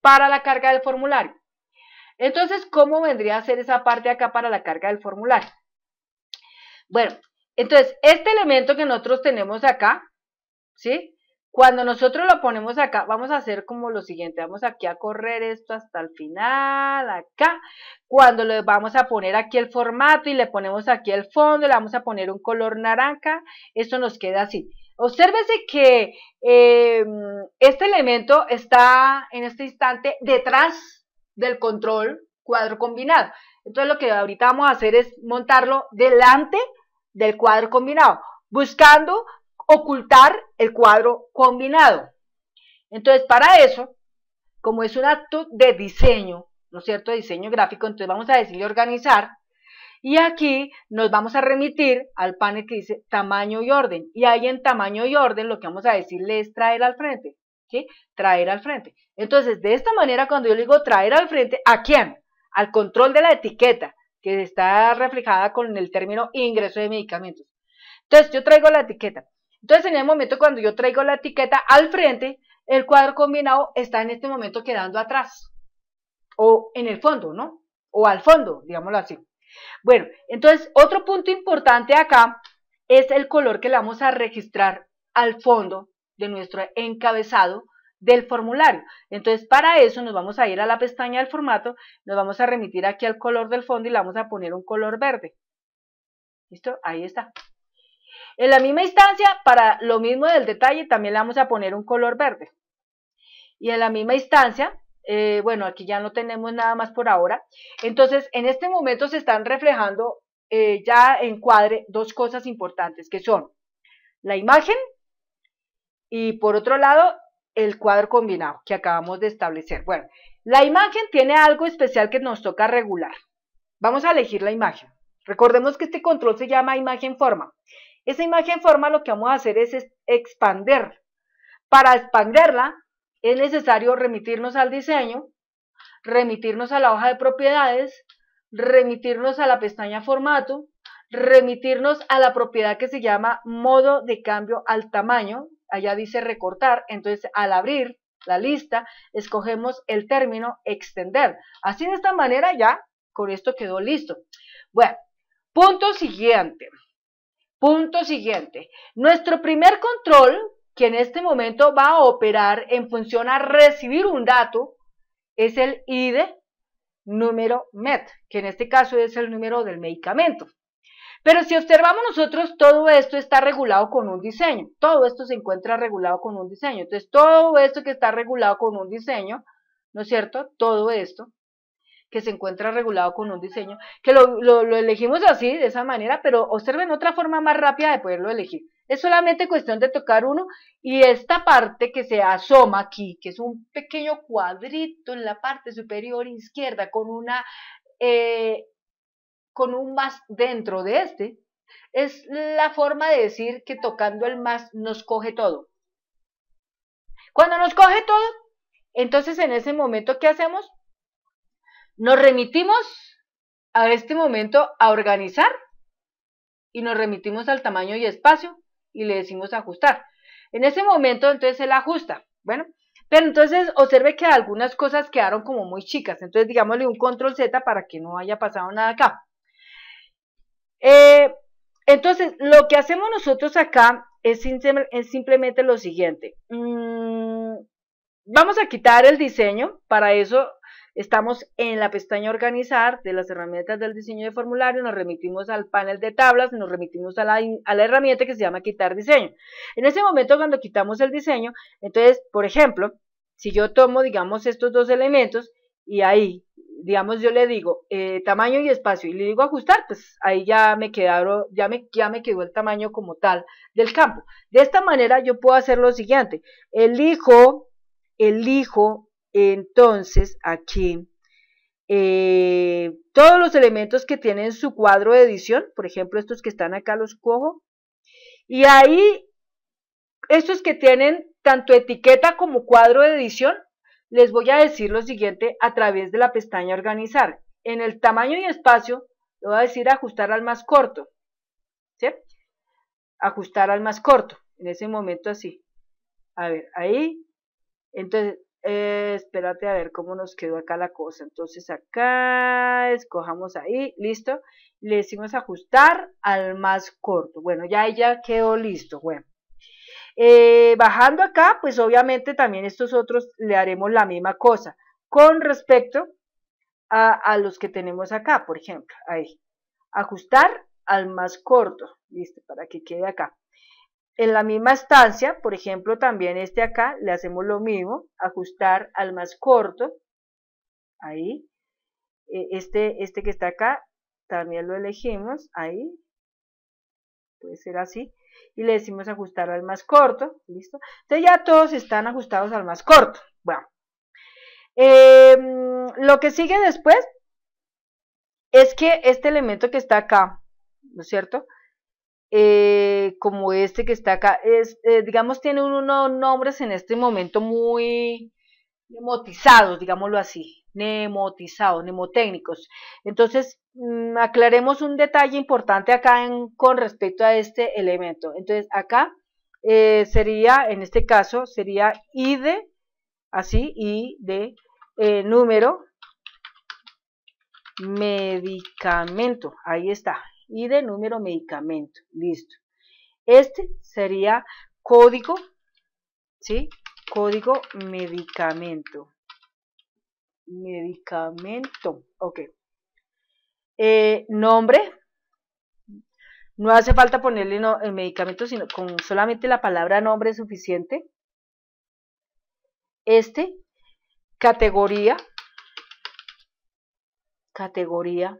Para la carga del formulario. Entonces, ¿cómo vendría a ser esa parte acá para la carga del formulario? Bueno, entonces, este elemento que nosotros tenemos acá, ¿sí? Cuando nosotros lo ponemos acá, vamos a hacer como lo siguiente, vamos aquí a correr esto hasta el final, acá. Cuando le vamos a poner aquí el formato y le ponemos aquí el fondo, le vamos a poner un color naranja, esto nos queda así. Obsérvese que em, este elemento está en este instante detrás del control cuadro combinado. Entonces lo que ahorita vamos a hacer es montarlo delante del cuadro combinado, buscando ocultar el cuadro combinado. Entonces, para eso, como es un acto de diseño, ¿no es cierto?, de diseño gráfico, entonces vamos a decirle organizar, y aquí nos vamos a remitir al panel que dice tamaño y orden, y ahí en tamaño y orden lo que vamos a decirle es traer al frente, ¿sí? Traer al frente. Entonces, de esta manera, cuando yo le digo traer al frente, ¿a quién? Al control de la etiqueta, que está reflejada con el término ingreso de medicamentos. Entonces, yo traigo la etiqueta. Entonces, en el momento cuando yo traigo la etiqueta al frente, el cuadro combinado está en este momento quedando atrás o en el fondo, ¿no? O al fondo, digámoslo así. Bueno, entonces otro punto importante acá es el color que le vamos a registrar al fondo de nuestro encabezado del formulario. Entonces, para eso nos vamos a ir a la pestaña del formato, nos vamos a remitir aquí al color del fondo y le vamos a poner un color verde. ¿Listo? Ahí está. En la misma instancia, para lo mismo del detalle, también le vamos a poner un color verde. Y en la misma instancia, eh, bueno, aquí ya no tenemos nada más por ahora. Entonces, en este momento se están reflejando eh, ya en cuadre dos cosas importantes, que son la imagen y por otro lado, el cuadro combinado que acabamos de establecer. Bueno, la imagen tiene algo especial que nos toca regular. Vamos a elegir la imagen. Recordemos que este control se llama imagen forma. Esa imagen forma lo que vamos a hacer es expander. Para expanderla es necesario remitirnos al diseño, remitirnos a la hoja de propiedades, remitirnos a la pestaña formato, remitirnos a la propiedad que se llama modo de cambio al tamaño, allá dice recortar, entonces al abrir la lista, escogemos el término extender. Así de esta manera ya, con esto quedó listo. Bueno, punto siguiente. Punto siguiente. Nuestro primer control, que en este momento va a operar en función a recibir un dato, es el ID número MET, que en este caso es el número del medicamento. Pero si observamos nosotros, todo esto está regulado con un diseño. Todo esto se encuentra regulado con un diseño. Entonces, todo esto que está regulado con un diseño, ¿no es cierto? Todo esto que se encuentra regulado con un diseño, que lo, elegimos así, de esa manera, pero observen otra forma más rápida de poderlo elegir. Es solamente cuestión de tocar uno y esta parte que se asoma aquí, que es un pequeño cuadrito en la parte superior izquierda con una... Eh, con un más dentro de este, es la forma de decir que tocando el más nos coge todo. Cuando nos coge todo, entonces en ese momento, ¿qué hacemos? Nos remitimos a este momento a organizar y nos remitimos al tamaño y espacio y le decimos ajustar. En ese momento entonces él ajusta, bueno, pero entonces observe que algunas cosas quedaron como muy chicas, entonces digámosle un control Z para que no haya pasado nada acá. Eh, entonces, lo que hacemos nosotros acá es, simplemente lo siguiente. Mm, vamos a quitar el diseño, para eso Estamos en la pestaña organizar de las herramientas del diseño de formulario, nos remitimos al panel de tablas, nos remitimos a la, herramienta que se llama quitar diseño. En ese momento cuando quitamos el diseño, entonces, por ejemplo, si yo tomo, digamos, estos dos elementos y ahí, digamos, yo le digo eh, tamaño y espacio y le digo ajustar, pues ahí ya me, quedaron, ya, me, ya me quedó el tamaño como tal del campo. De esta manera yo puedo hacer lo siguiente, elijo, elijo entonces, aquí, eh, todos los elementos que tienen su cuadro de edición, por ejemplo, estos que están acá los cojo, y ahí, estos que tienen tanto etiqueta como cuadro de edición, les voy a decir lo siguiente a través de la pestaña organizar. En el tamaño y espacio, le voy a decir ajustar al más corto. ¿Sí? Ajustar al más corto. En ese momento así. A ver, ahí. Entonces, eh, espérate a ver cómo nos quedó acá la cosa. Entonces acá escojamos ahí, listo. Le decimos ajustar al más corto. Bueno, ya ya quedó listo. Bueno. Eh, bajando acá, pues obviamente también estos otros le haremos la misma cosa con respecto a, a los que tenemos acá, por ejemplo, ahí. Ajustar al más corto, listo, para que quede acá. En la misma estancia, por ejemplo, también este acá, le hacemos lo mismo, ajustar al más corto, ahí, e, este, este que está acá, también lo elegimos, ahí, puede ser así, y le decimos ajustar al más corto, listo, entonces ya todos están ajustados al más corto, bueno, em, lo que sigue después es que este elemento que está acá, ¿no es cierto?, eh, como este que está acá, es, eh, digamos, tiene unos nombres en este momento muy nemotizados, digámoslo así, nemotizados, nemotécnicos. Entonces, mm, aclaremos un detalle importante acá en, con respecto a este elemento. Entonces, acá eh, sería, en este caso, sería id, así, id, número, medicamento, ahí está, y de número medicamento. Listo. Este sería código, ¿sí? Código medicamento. Medicamento, ok. Eh, nombre, no hace falta ponerle el medicamento, sino con solamente la palabra nombre es suficiente. Este, categoría, categoría,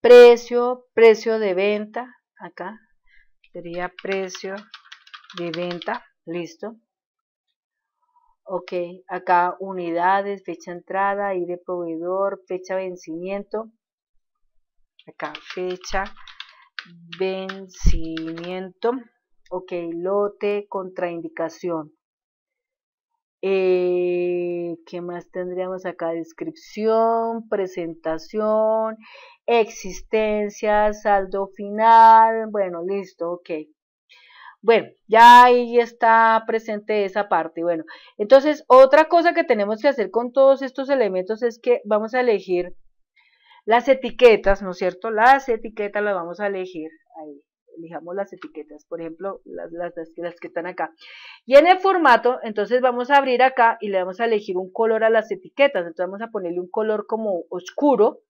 precio, precio de venta, acá sería precio de venta, listo. Ok, acá unidades, fecha entrada, ID de proveedor, fecha vencimiento. Acá fecha vencimiento. Ok, lote, contraindicación. Eh, ¿Qué más tendríamos acá? Descripción, presentación, existencia, saldo final. Bueno, listo, ok. Bueno, ya ahí está presente esa parte. Bueno, entonces otra cosa que tenemos que hacer con todos estos elementos es que vamos a elegir las etiquetas, ¿no es cierto? Las etiquetas las vamos a elegir ahí elijamos las etiquetas, por ejemplo, las, que están acá. Y en el formato, entonces vamos a abrir acá y le vamos a elegir un color a las etiquetas, entonces vamos a ponerle un color como oscuro,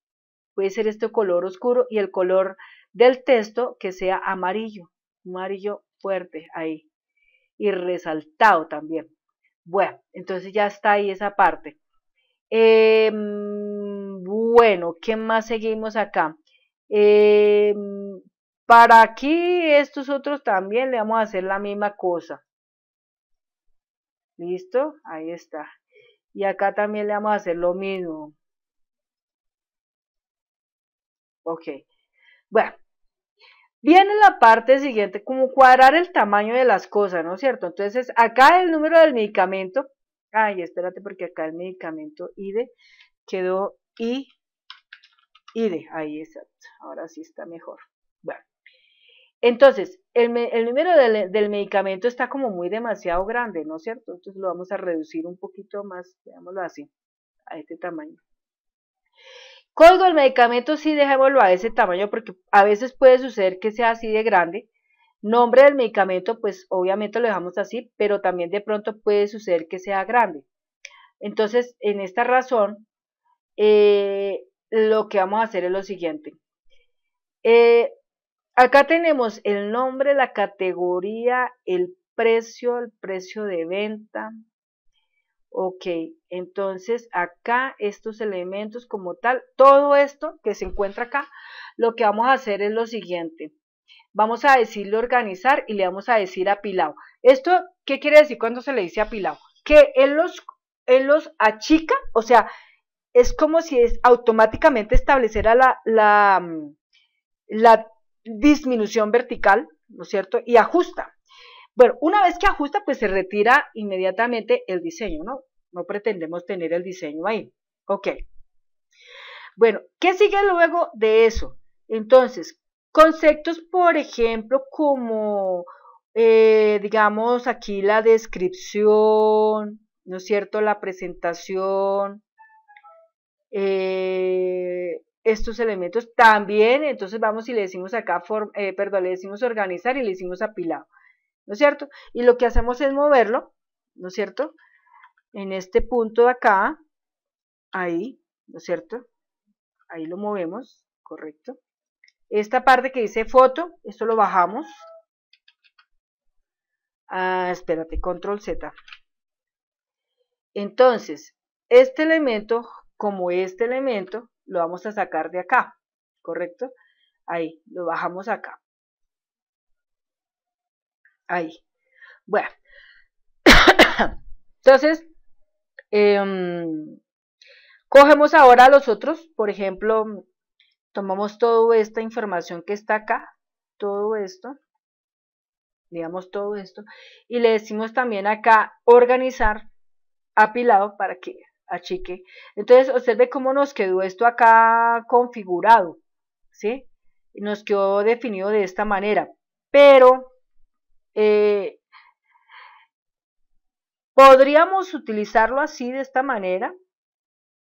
puede ser este color oscuro y el color del texto que sea amarillo, amarillo fuerte ahí y resaltado también. Bueno, entonces ya está ahí esa parte. Em, bueno, ¿qué más seguimos acá? Eh, para aquí estos otros también le vamos a hacer la misma cosa. ¿Listo? Ahí está. Y acá también le vamos a hacer lo mismo. Ok. Bueno. Viene la parte siguiente, como cuadrar el tamaño de las cosas, ¿no es cierto? Entonces, acá el número del medicamento. Ay, espérate, porque acá el medicamento ID quedó I, Ahí, está. Ahora sí está mejor. Bueno. Entonces, el, número del, medicamento está como muy demasiado grande, ¿no es cierto? Entonces lo vamos a reducir un poquito más, veámoslo así, a este tamaño. Código del medicamento sí dejémoslo a ese tamaño porque a veces puede suceder que sea así de grande. Nombre del medicamento, pues obviamente lo dejamos así, pero también de pronto puede suceder que sea grande. Entonces, en esta razón, eh, lo que vamos a hacer es lo siguiente. Eh, Acá tenemos el nombre, la categoría, el precio, el precio de venta. Ok, entonces acá estos elementos como tal, todo esto que se encuentra acá, lo que vamos a hacer es lo siguiente. Vamos a decirle organizar y le vamos a decir apilado. ¿Esto qué quiere decir cuando se le dice apilado? Que él los, los achica, o sea, es como si automáticamente estableciera la, la, mm, la disminución vertical, ¿no es cierto? Y ajusta. Bueno, una vez que ajusta, pues se retira inmediatamente el diseño, ¿no? No pretendemos tener el diseño ahí. Ok. Bueno, ¿qué sigue luego de eso? Entonces, conceptos, por ejemplo, como, eh, digamos, aquí la descripción, ¿no es cierto? La presentación, eh, estos elementos también, entonces vamos y le decimos acá, eh, perdón, le decimos organizar y le decimos apilado, ¿no es cierto? Y lo que hacemos es moverlo, ¿no es cierto? En este punto de acá, ahí, ¿no es cierto? Ahí lo movemos, correcto. Esta parte que dice foto, esto lo bajamos. Ah, espérate, control Z. Entonces, este elemento, como este elemento, lo vamos a sacar de acá, ¿correcto? Ahí, lo bajamos acá. Ahí. Bueno. Entonces, em, cogemos ahora los otros, por ejemplo, tomamos toda esta información que está acá, todo esto, digamos todo esto, y le decimos también acá organizar apilado para que achique. Entonces, observe cómo nos quedó esto acá configurado, ¿sí? Nos quedó definido de esta manera, pero eh, podríamos utilizarlo así de esta manera.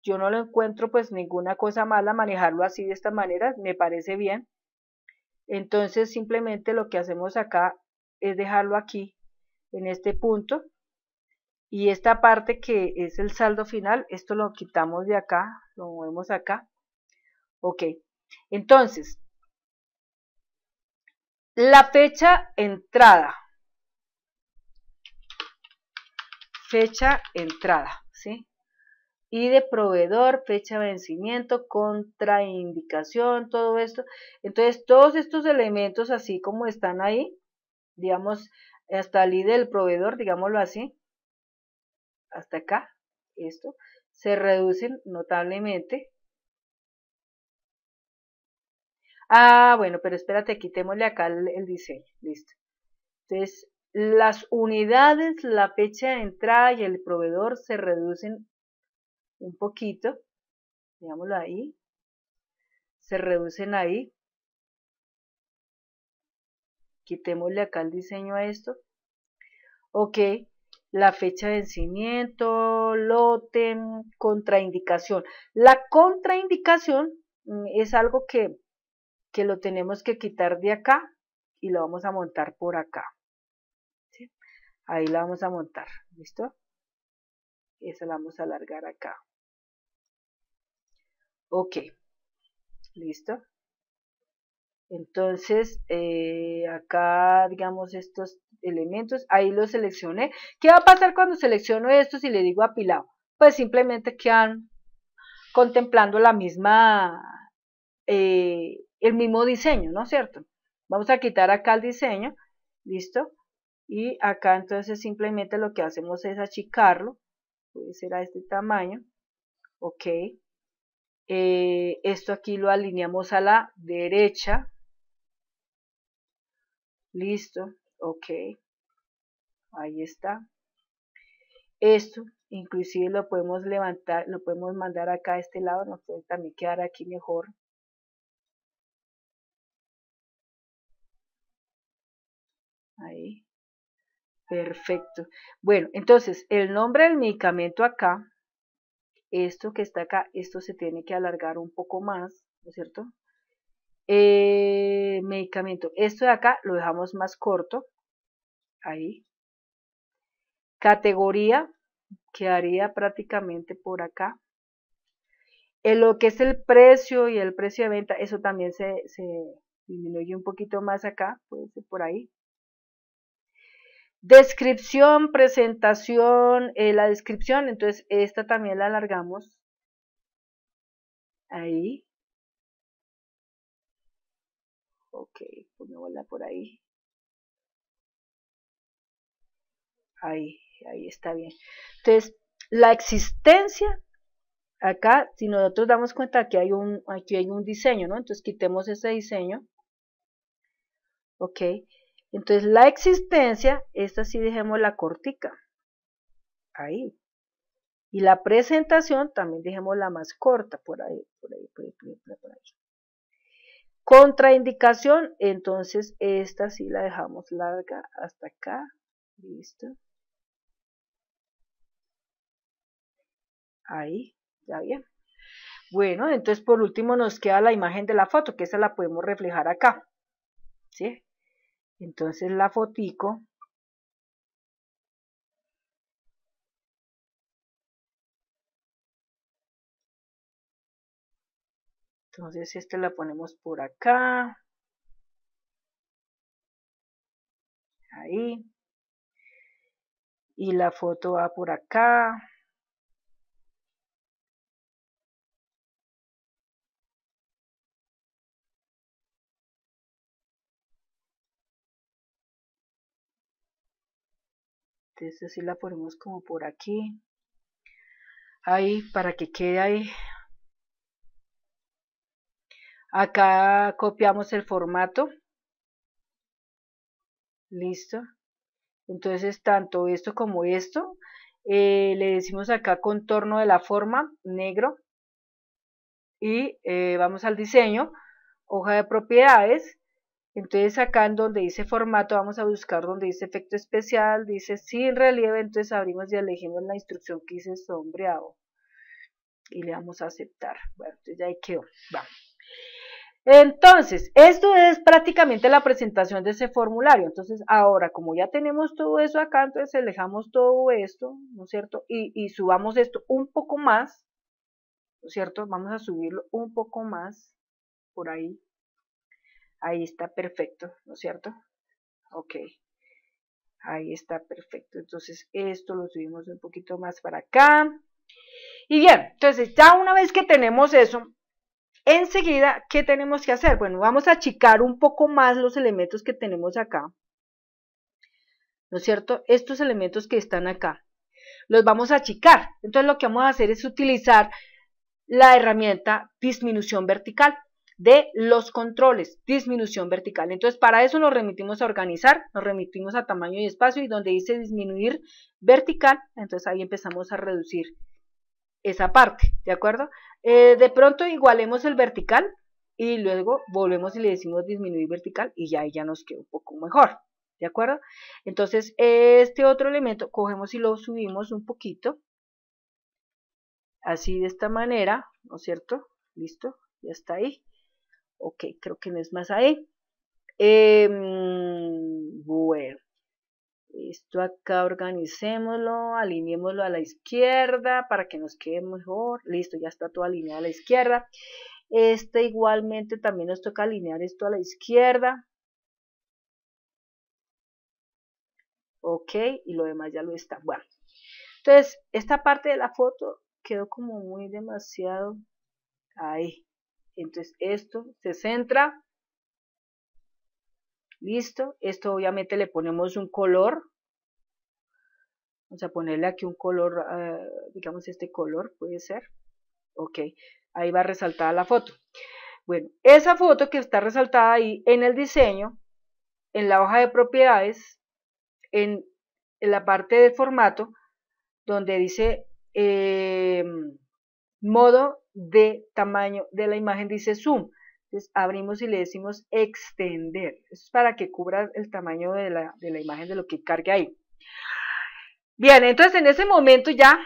Yo no lo encuentro pues ninguna cosa mala manejarlo así de esta manera, me parece bien. Entonces simplemente lo que hacemos acá es dejarlo aquí en este punto y esta parte que es el saldo final, esto lo quitamos de acá, lo movemos acá. Ok, entonces, la fecha entrada. Fecha entrada, ¿sí? Y de proveedor, fecha vencimiento, contraindicación, todo esto. Entonces, todos estos elementos, así como están ahí, digamos, hasta el ID del proveedor, digámoslo así, hasta acá, esto, se reducen notablemente. Ah, bueno, pero espérate, quitémosle acá el, diseño, listo. Entonces, las unidades, la fecha de entrada y el proveedor se reducen un poquito, digámoslo ahí, se reducen ahí. Quitémosle acá el diseño a esto. Ok, la fecha de vencimiento, lote, mm, contraindicación. La contraindicación mm, es algo que, que lo tenemos que quitar de acá y lo vamos a montar por acá. Ahí la vamos a montar, ¿listo? Esa la vamos a alargar acá. Ok, listo. Entonces, eh, acá, digamos, estos elementos, ahí los seleccioné. ¿Qué va a pasar cuando selecciono estos y le digo apilado? Pues simplemente quedan contemplando la misma, eh, el mismo diseño, ¿no es cierto? Vamos a quitar acá el diseño, ¿listo? Y acá entonces simplemente lo que hacemos es achicarlo, puede ser a este tamaño, ok. Eh, esto aquí lo alineamos a la derecha, Listo, ok. Ahí está. Esto inclusive lo podemos levantar, lo podemos mandar acá a este lado, nos puede también quedar aquí mejor. Ahí. Perfecto. Bueno, entonces el nombre del medicamento acá, esto que está acá, esto se tiene que alargar un poco más, ¿no es cierto? Eh, medicamento. Esto de acá lo dejamos más corto. Ahí. Categoría. Quedaría prácticamente por acá. En lo que es el precio y el precio de venta, eso también se, se disminuye un poquito más acá. Puede ser por ahí. Descripción, presentación, eh, la descripción, entonces esta también la alargamos. Ahí. Ok, ponémosla pues por ahí. Ahí, ahí está bien. Entonces, la existencia, acá, si nosotros damos cuenta que hay un, aquí hay un diseño, ¿no? Entonces quitemos ese diseño. Ok. Entonces, la existencia, esta sí dejemos la cortica. Ahí. Y la presentación también dejemos la más corta, por ahí, por ahí, por ahí, por ahí. Por ahí. Contraindicación, entonces esta sí la dejamos larga hasta acá. Listo. Ahí, ya bien. Bueno, entonces por último nos queda la imagen de la foto, que esa la podemos reflejar acá. ¿Sí? Entonces la fotico Entonces esta la ponemos por acá. Ahí. Y la foto va por acá. Entonces sí la ponemos como por aquí. Ahí para que quede ahí Acá copiamos el formato. Listo. Entonces, tanto esto como esto, eh, le decimos acá contorno de la forma, negro. Y eh, vamos al diseño, hoja de propiedades. Entonces acá en donde dice formato vamos a buscar donde dice efecto especial, dice sin relieve, entonces abrimos y elegimos la instrucción que dice sombreado y le damos a aceptar. Bueno, entonces ya ahí quedó. Vamos. Entonces, esto es prácticamente la presentación de ese formulario. Entonces, ahora, como ya tenemos todo eso acá, entonces alejamos todo esto, ¿no es cierto? Y, y subamos esto un poco más, ¿no es cierto? Vamos a subirlo un poco más, por ahí. Ahí está perfecto, ¿no es cierto? Ok. Ahí está perfecto. Entonces, esto lo subimos un poquito más para acá. Y bien, entonces ya una vez que tenemos eso, Enseguida, ¿qué tenemos que hacer? Bueno, vamos a achicar un poco más los elementos que tenemos acá. ¿No es cierto? Estos elementos que están acá. Los vamos a achicar. Entonces lo que vamos a hacer es utilizar la herramienta disminución vertical de los controles, disminución vertical. Entonces, para eso nos remitimos a organizar, nos remitimos a tamaño y espacio y donde dice disminuir vertical, entonces ahí empezamos a reducir esa parte, ¿de acuerdo? Eh, de pronto igualemos el vertical y luego volvemos y le decimos disminuir vertical y ya, ya nos queda un poco mejor, ¿de acuerdo? Entonces, este otro elemento cogemos y lo subimos un poquito, así de esta manera, ¿no es cierto? Listo, ya está ahí. Ok, creo que no es más ahí. Em, bueno, esto acá organicémoslo, alineémoslo a la izquierda para que nos quede mejor. Listo, ya está todo alineado a la izquierda. Este igualmente también nos toca alinear esto a la izquierda. Ok, y lo demás ya lo está. Bueno, entonces esta parte de la foto quedó como muy demasiado ahí. Entonces esto se centra Listo, esto obviamente le ponemos un color. Vamos a ponerle aquí un color, ah, digamos este color, puede ser. Ok, ahí va resaltada la foto. Bueno, esa foto que está resaltada ahí en el diseño, en la hoja de propiedades, en, la parte de formato, donde dice em, modo de tamaño de la imagen, dice zoom. Entonces abrimos y le decimos extender. es para que cubra el tamaño de la, de la imagen de lo que cargue ahí. Bien, entonces en ese momento ya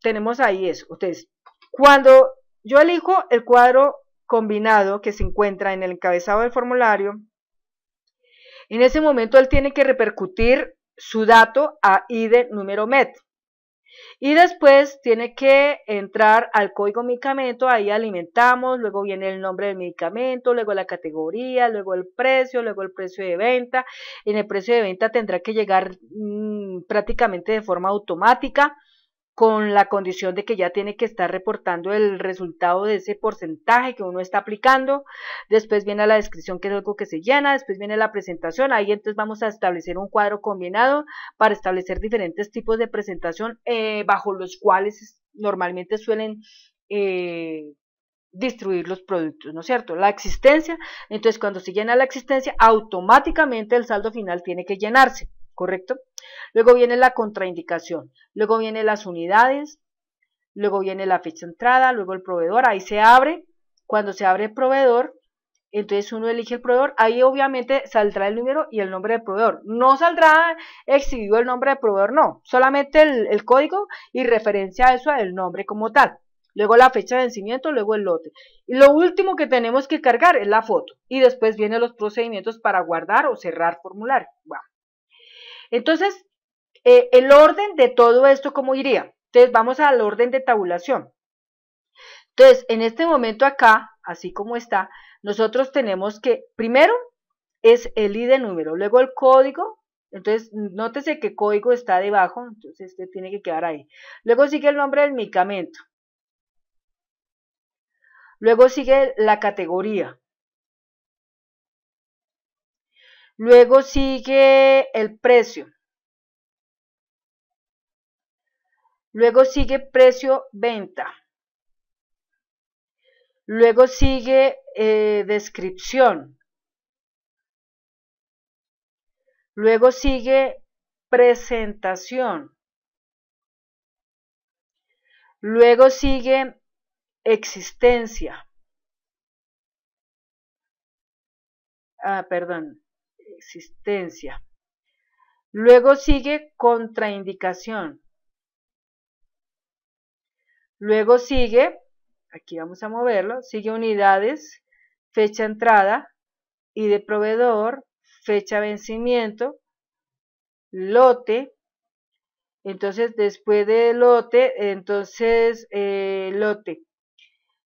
tenemos ahí eso. Ustedes, cuando yo elijo el cuadro combinado que se encuentra en el encabezado del formulario, en ese momento él tiene que repercutir su dato a ID número MET. Y después tiene que entrar al código medicamento, ahí alimentamos, luego viene el nombre del medicamento, luego la categoría, luego el precio, luego el precio de venta. En el precio de venta tendrá que llegar mm, prácticamente de forma automática con la condición de que ya tiene que estar reportando el resultado de ese porcentaje que uno está aplicando, después viene la descripción que es algo que se llena, después viene la presentación, ahí entonces vamos a establecer un cuadro combinado para establecer diferentes tipos de presentación eh, bajo los cuales normalmente suelen eh, distribuir los productos, ¿no es cierto? La existencia, entonces cuando se llena la existencia, automáticamente el saldo final tiene que llenarse. ¿correcto? Luego viene la contraindicación, luego vienen las unidades, luego viene la fecha de entrada, luego el proveedor, ahí se abre, cuando se abre el proveedor, entonces uno elige el proveedor, ahí obviamente saldrá el número y el nombre del proveedor, no saldrá exhibido el nombre del proveedor, no, solamente el, código y referencia a eso el nombre como tal, luego la fecha de vencimiento, luego el lote. Y lo último que tenemos que cargar es la foto y después vienen los procedimientos para guardar o cerrar formulario. Bueno. Entonces, eh, el orden de todo esto, ¿cómo iría? Entonces, vamos al orden de tabulación. Entonces, en este momento acá, así como está, nosotros tenemos que, primero, es el ID número, luego el código, entonces, nótese que código está debajo, entonces este tiene que quedar ahí. Luego sigue el nombre del medicamento. Luego sigue la categoría. Luego sigue el precio. Luego sigue precio venta. Luego sigue eh, descripción. Luego sigue presentación. Luego sigue existencia. Ah, perdón existencia. Luego sigue contraindicación. Luego sigue, aquí vamos a moverlo, sigue unidades, fecha entrada y de proveedor, fecha vencimiento, lote. Entonces, después de lote, entonces eh, lote.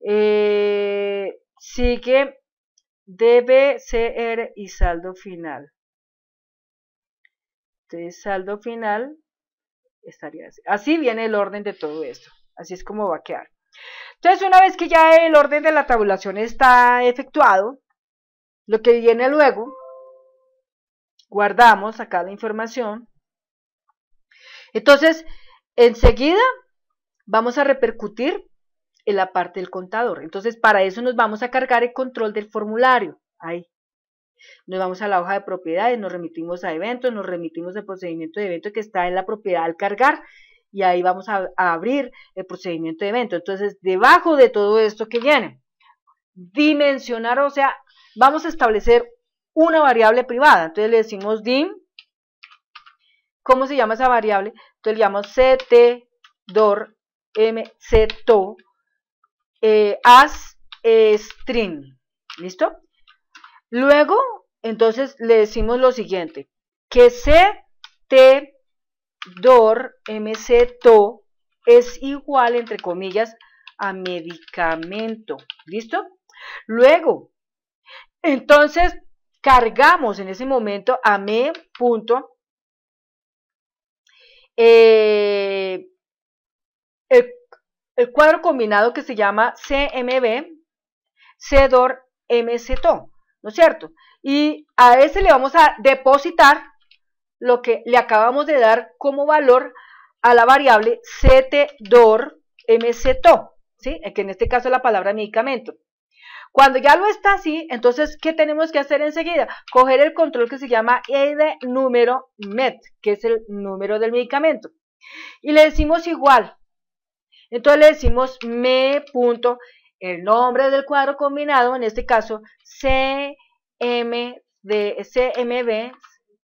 Eh, sigue DBCR y saldo final. Entonces, saldo final estaría así. Así viene el orden de todo esto. Así es como va a quedar. Entonces, una vez que ya el orden de la tabulación está efectuado, lo que viene luego, guardamos acá la información. Entonces, enseguida vamos a repercutir en la parte del contador. Entonces, para eso nos vamos a cargar el control del formulario. Ahí. Nos vamos a la hoja de propiedades, nos remitimos a eventos, nos remitimos al procedimiento de evento que está en la propiedad al cargar y ahí vamos a, abrir el procedimiento de evento. Entonces, debajo de todo esto que viene, dimensionar, o sea, vamos a establecer una variable privada. Entonces le decimos dim. ¿Cómo se llama esa variable? Entonces le llamamos ct_dor_mcto eh, as eh, string. ¿Listo? Luego, entonces le decimos lo siguiente, que ct dor mcto es igual, entre comillas, a medicamento. ¿Listo? Luego, entonces cargamos en ese momento a me punto eh, el cuadro combinado que se llama CMB, CEDOR mcto, ¿no es cierto? Y a ese le vamos a depositar lo que le acabamos de dar como valor a la variable CTDOR mcto, ¿sí? Eh, que en este caso es la palabra medicamento. Cuando ya lo está así, entonces, ¿qué tenemos que hacer enseguida? Coger el control que se llama ID e número MET, que es el número del medicamento. Y le decimos igual, entonces le decimos me punto, el nombre del cuadro combinado, en este caso CM CMB,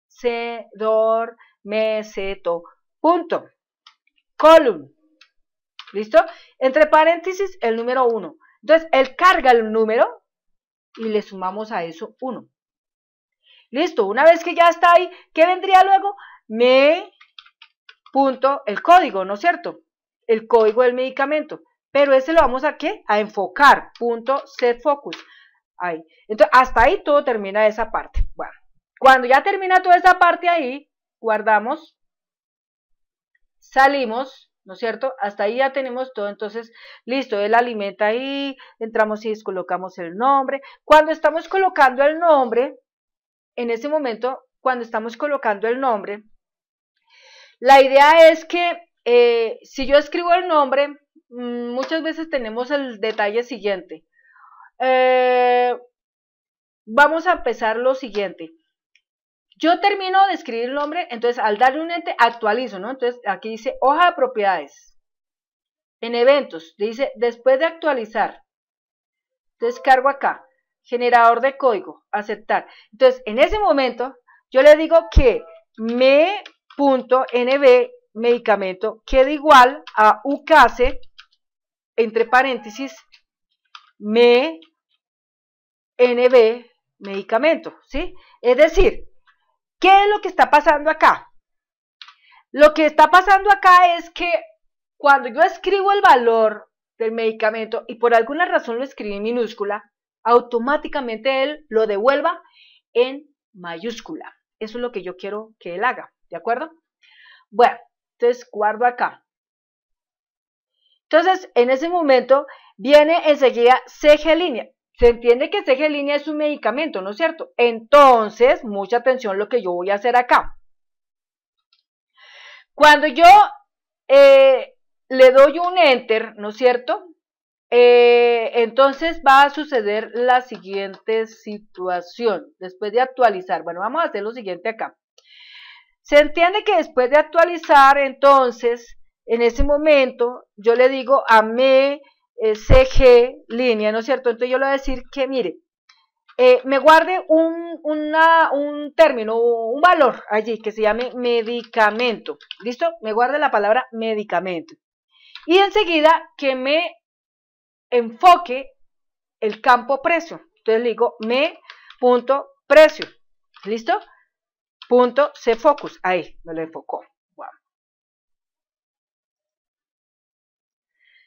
CDOR, punto, column, ¿listo? Entre paréntesis, el número 1. Entonces, él carga el número y le sumamos a eso 1. Listo, una vez que ya está ahí, ¿qué vendría luego? Me punto el código, ¿no es cierto? el código del medicamento, pero ese lo vamos a qué? A enfocar, punto set focus. Ahí. Entonces, hasta ahí todo termina esa parte. Bueno, cuando ya termina toda esa parte ahí, guardamos, salimos, ¿no es cierto? Hasta ahí ya tenemos todo, entonces, listo, él alimenta ahí, entramos y colocamos el nombre. Cuando estamos colocando el nombre, en ese momento, cuando estamos colocando el nombre, la idea es que eh, si yo escribo el nombre, mm, muchas veces tenemos el detalle siguiente. Eh, vamos a empezar lo siguiente. Yo termino de escribir el nombre, entonces al darle un ente actualizo, ¿no? Entonces aquí dice hoja de propiedades. En eventos, dice después de actualizar. Entonces cargo acá, generador de código, aceptar. Entonces en ese momento yo le digo que me.nb medicamento queda igual a ucase, entre paréntesis, me, nb, medicamento, ¿sí? Es decir, ¿qué es lo que está pasando acá? Lo que está pasando acá es que cuando yo escribo el valor del medicamento y por alguna razón lo escribí en minúscula, automáticamente él lo devuelva en mayúscula. Eso es lo que yo quiero que él haga, ¿de acuerdo? Bueno, entonces guardo acá. Entonces en ese momento viene enseguida CG línea. Se entiende que CG línea es un medicamento, ¿no es cierto? Entonces, mucha atención lo que yo voy a hacer acá. Cuando yo eh, le doy un enter, ¿no es cierto? Eh, entonces va a suceder la siguiente situación. Después de actualizar, bueno, vamos a hacer lo siguiente acá. Se entiende que después de actualizar, entonces, en ese momento, yo le digo a me eh, CG línea, ¿no es cierto? Entonces yo le voy a decir que, mire, eh, me guarde un, un término, un valor allí que se llame medicamento. ¿Listo? Me guarde la palabra medicamento. Y enseguida que me enfoque el campo precio. Entonces le digo me.precio. ¿Listo? Punto C focus. Ahí, me lo enfocó. Wow.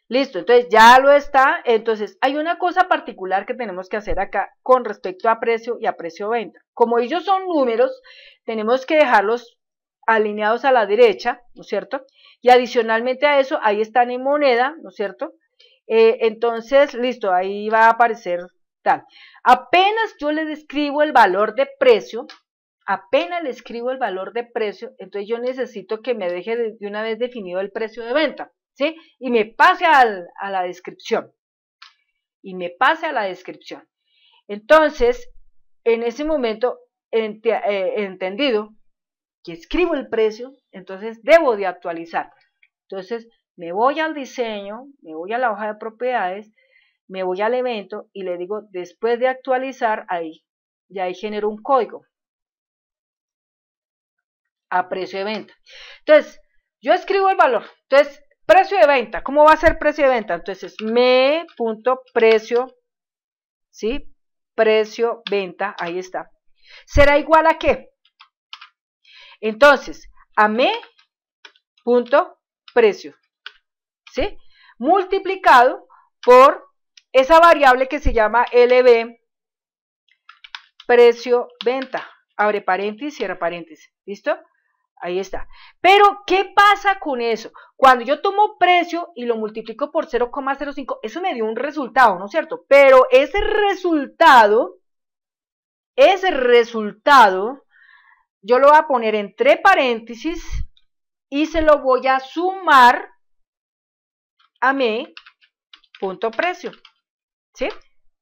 Listo, entonces ya lo está. Entonces, hay una cosa particular que tenemos que hacer acá con respecto a precio y a precio-venta. Como ellos son números, tenemos que dejarlos alineados a la derecha, ¿no es cierto? Y adicionalmente a eso, ahí están en moneda, ¿no es cierto? Eh, entonces, listo, ahí va a aparecer tal. Apenas yo le describo el valor de precio, apenas le escribo el valor de precio, entonces yo necesito que me deje de, una vez definido el precio de venta, ¿sí? Y me pase a la descripción. Y me pase a la descripción. Entonces, en ese momento eh, entendido que escribo el precio, entonces debo de actualizar. Entonces, me voy al diseño, me voy a la hoja de propiedades, me voy al evento y le digo, después de actualizar, ahí, y ahí genero un código a precio de venta. Entonces, yo escribo el valor. Entonces, precio de venta, ¿cómo va a ser precio de venta? Entonces, me.precio, ¿sí? Precio venta, ahí está. ¿Será igual a qué? Entonces, a precio, ¿sí? Multiplicado por esa variable que se llama LB, precio venta, abre paréntesis, cierra paréntesis, ¿listo? Ahí está. Pero, ¿qué pasa con eso? Cuando yo tomo precio y lo multiplico por 0,05, eso me dio un resultado, ¿no es cierto? Pero ese resultado, ese resultado, yo lo voy a poner entre paréntesis y se lo voy a sumar a mi punto precio. ¿Sí?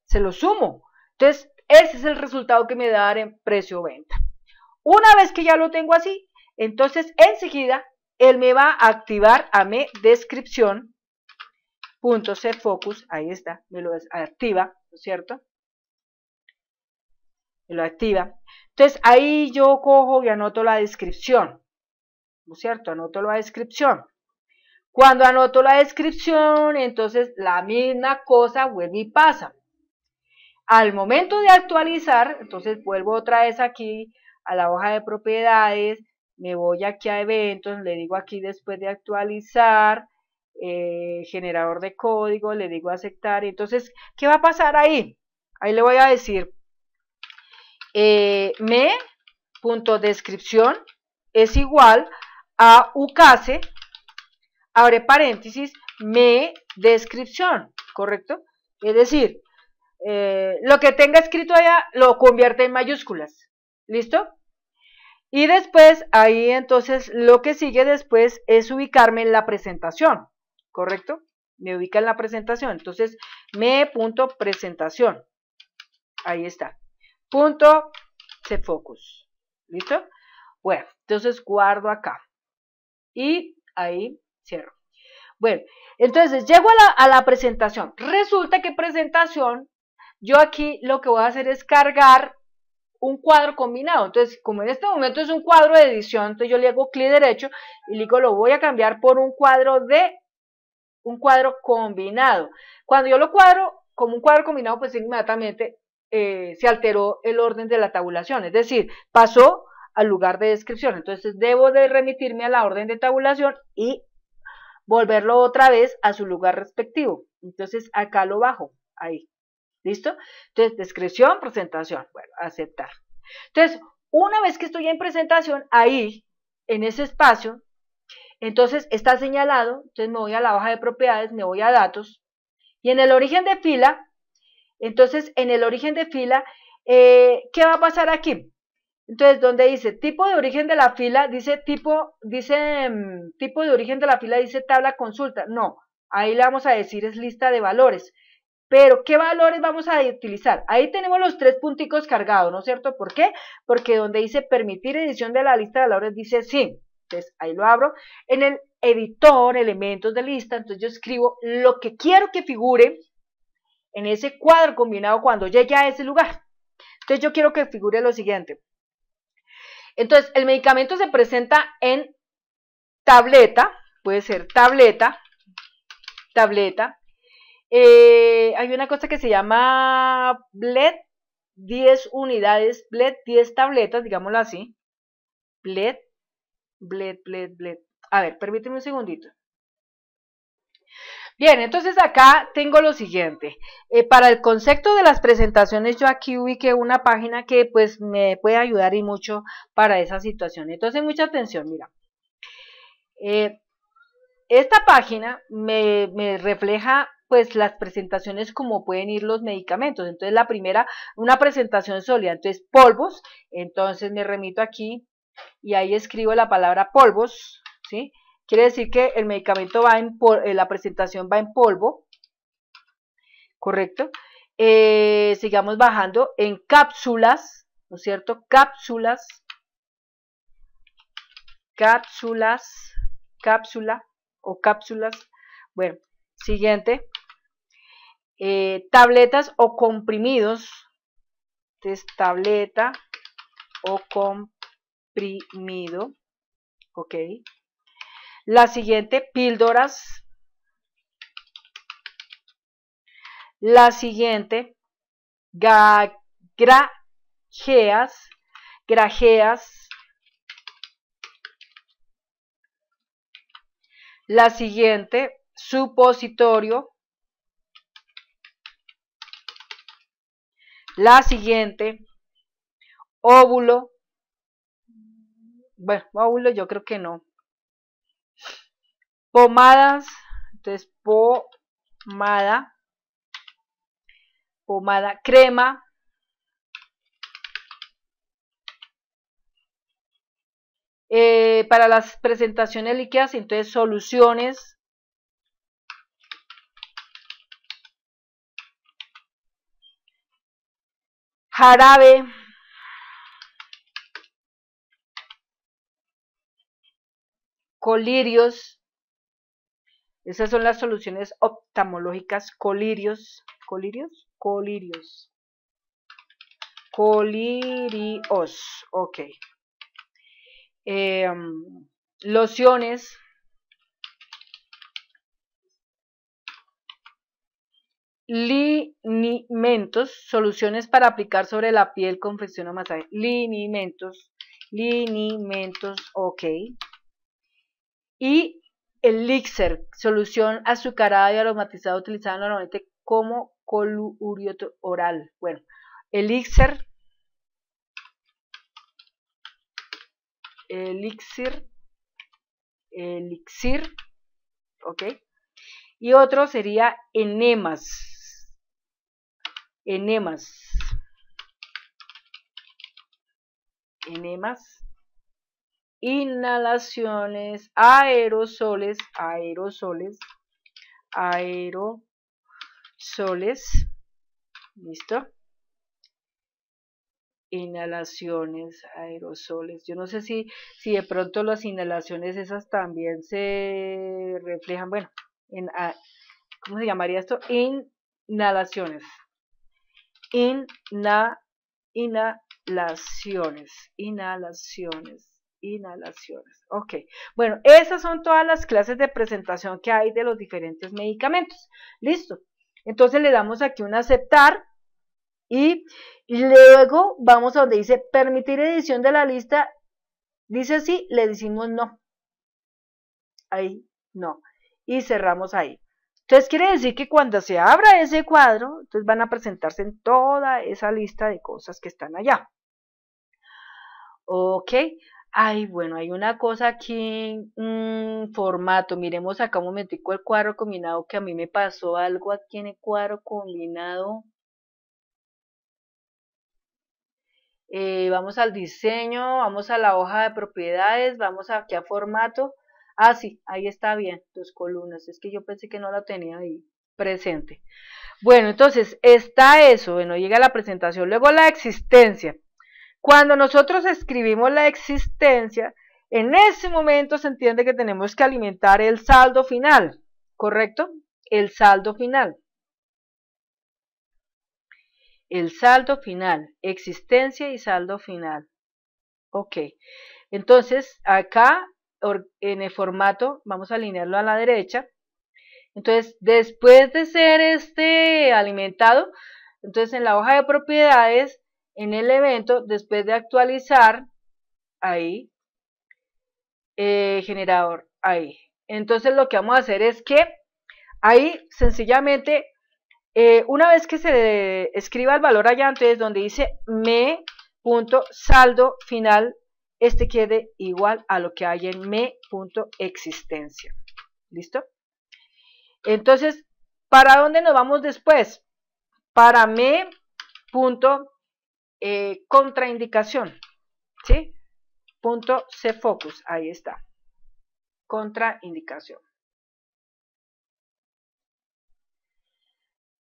Se lo sumo. Entonces, ese es el resultado que me da en precio venta. Una vez que ya lo tengo así, entonces, enseguida, él me va a activar a mi descripción, punto C focus, ahí está, me lo activa, ¿no es cierto? Me lo activa. Entonces, ahí yo cojo y anoto la descripción, ¿no es cierto? Anoto la descripción. Cuando anoto la descripción, entonces la misma cosa vuelve y pasa. Al momento de actualizar, entonces vuelvo otra vez aquí a la hoja de propiedades, me voy aquí a eventos, le digo aquí después de actualizar, eh, generador de código, le digo aceptar, entonces, ¿qué va a pasar ahí? Ahí le voy a decir, eh, me punto descripción es igual a ucase, abre paréntesis, me descripción, ¿correcto? Es decir, eh, lo que tenga escrito allá lo convierte en mayúsculas, ¿listo? Y después, ahí entonces, lo que sigue después es ubicarme en la presentación, ¿correcto? Me ubica en la presentación. Entonces, me punto presentación. Ahí está. Punto se focus. ¿Listo? Bueno, entonces guardo acá. Y ahí cierro. Bueno, entonces llego a la, a la presentación. Resulta que presentación, yo aquí lo que voy a hacer es cargar un cuadro combinado. Entonces, como en este momento es un cuadro de edición, entonces yo le hago clic derecho y le digo, lo voy a cambiar por un cuadro de, un cuadro combinado. Cuando yo lo cuadro como un cuadro combinado, pues inmediatamente eh, se alteró el orden de la tabulación, es decir, pasó al lugar de descripción. Entonces, debo de remitirme a la orden de tabulación y volverlo otra vez a su lugar respectivo. Entonces, acá lo bajo, ahí. ¿Listo? Entonces, descripción, presentación. Bueno, aceptar. Entonces, una vez que estoy en presentación, ahí, en ese espacio, entonces está señalado, entonces me voy a la baja de propiedades, me voy a datos, y en el origen de fila, entonces en el origen de fila, eh, ¿qué va a pasar aquí? Entonces, donde dice tipo de origen de la fila, dice tipo, dice mm, tipo de origen de la fila, dice tabla consulta. No, ahí le vamos a decir es lista de valores. Pero, ¿qué valores vamos a utilizar? Ahí tenemos los tres punticos cargados, ¿no es cierto? ¿Por qué? Porque donde dice permitir edición de la lista de valores dice sí. Entonces, ahí lo abro. En el editor, elementos de lista, entonces yo escribo lo que quiero que figure en ese cuadro combinado cuando llegue a ese lugar. Entonces, yo quiero que figure lo siguiente. Entonces, el medicamento se presenta en tableta, puede ser tableta, tableta, eh, hay una cosa que se llama BLED, 10 unidades, BLED, 10 tabletas, digámoslo así. BLED, BLED, BLED, BLED. A ver, permíteme un segundito. Bien, entonces acá tengo lo siguiente. Eh, para el concepto de las presentaciones, yo aquí ubiqué una página que pues me puede ayudar y mucho para esa situación. Entonces, mucha atención, mira. Eh, esta página me, me refleja pues las presentaciones como pueden ir los medicamentos. Entonces la primera, una presentación sólida, entonces polvos, entonces me remito aquí y ahí escribo la palabra polvos, ¿sí? Quiere decir que el medicamento va en, eh, la presentación va en polvo, ¿correcto? Eh, sigamos bajando en cápsulas, ¿no es cierto? Cápsulas, cápsulas, cápsula o cápsulas. Bueno, siguiente. Eh, tabletas o comprimidos. Este tableta o comprimido. Ok. La siguiente, píldoras. La siguiente, grajeas. Grajeas. La siguiente, supositorio. La siguiente, óvulo. Bueno, óvulo yo creo que no. Pomadas, entonces pomada, pomada, crema. Eh, para las presentaciones líquidas, entonces soluciones, colirios. Esas son las soluciones oftalmológicas colirios, colirios, colirios. Colirios, ok. Em, lociones Linimentos, soluciones para aplicar sobre la piel, confección o masaje. Linimentos, linimentos, ok. Y elixir, solución azucarada y aromatizada utilizada normalmente como colurio oral. Bueno, elixir, elixir, elixir, ok. Y otro sería enemas enemas. Enemas. Inhalaciones, aerosoles, aerosoles, aerosoles. ¿Listo? inhalaciones, aerosoles. Yo no sé si, si de pronto las inhalaciones esas también se reflejan, bueno, ¿cómo se llamaría esto? Inhalaciones inhalaciones, inhalaciones inhalaciones. Ok, bueno, esas son todas las clases de presentación que hay de los diferentes medicamentos. Listo. Entonces le damos aquí un aceptar y luego vamos a donde dice permitir edición de la lista. Dice sí, le decimos no. Ahí, no. Y cerramos ahí. Entonces quiere decir que cuando se abra ese cuadro, entonces van a presentarse en toda esa lista de cosas que están allá. Ok, ay bueno, hay una cosa aquí, un mm, formato, miremos acá un momentico el cuadro combinado que a mí me pasó algo aquí en el cuadro combinado. Eh, vamos al diseño, vamos a la hoja de propiedades, vamos aquí a formato Ah, sí, ahí está bien, tus columnas. Es que yo pensé que no la tenía ahí presente. Bueno, entonces está eso, bueno, llega la presentación, luego la existencia. Cuando nosotros escribimos la existencia, en ese momento se entiende que tenemos que alimentar el saldo final, ¿correcto? El saldo final. El saldo final, existencia y saldo final. Ok, entonces acá en el formato, vamos a alinearlo a la derecha. Entonces, después de ser este alimentado, entonces en la hoja de propiedades, en el evento, después de actualizar, ahí, eh, generador, ahí. Entonces lo que vamos a hacer es que ahí sencillamente, eh, una vez que se escriba el valor allá, entonces donde dice me punto saldo final este quede igual a lo que hay en me.existencia. ¿Listo? Entonces, ¿para dónde nos vamos después? Para me. Eh, contraindicación. ¿Sí? Punto C focus. Ahí está. Contraindicación.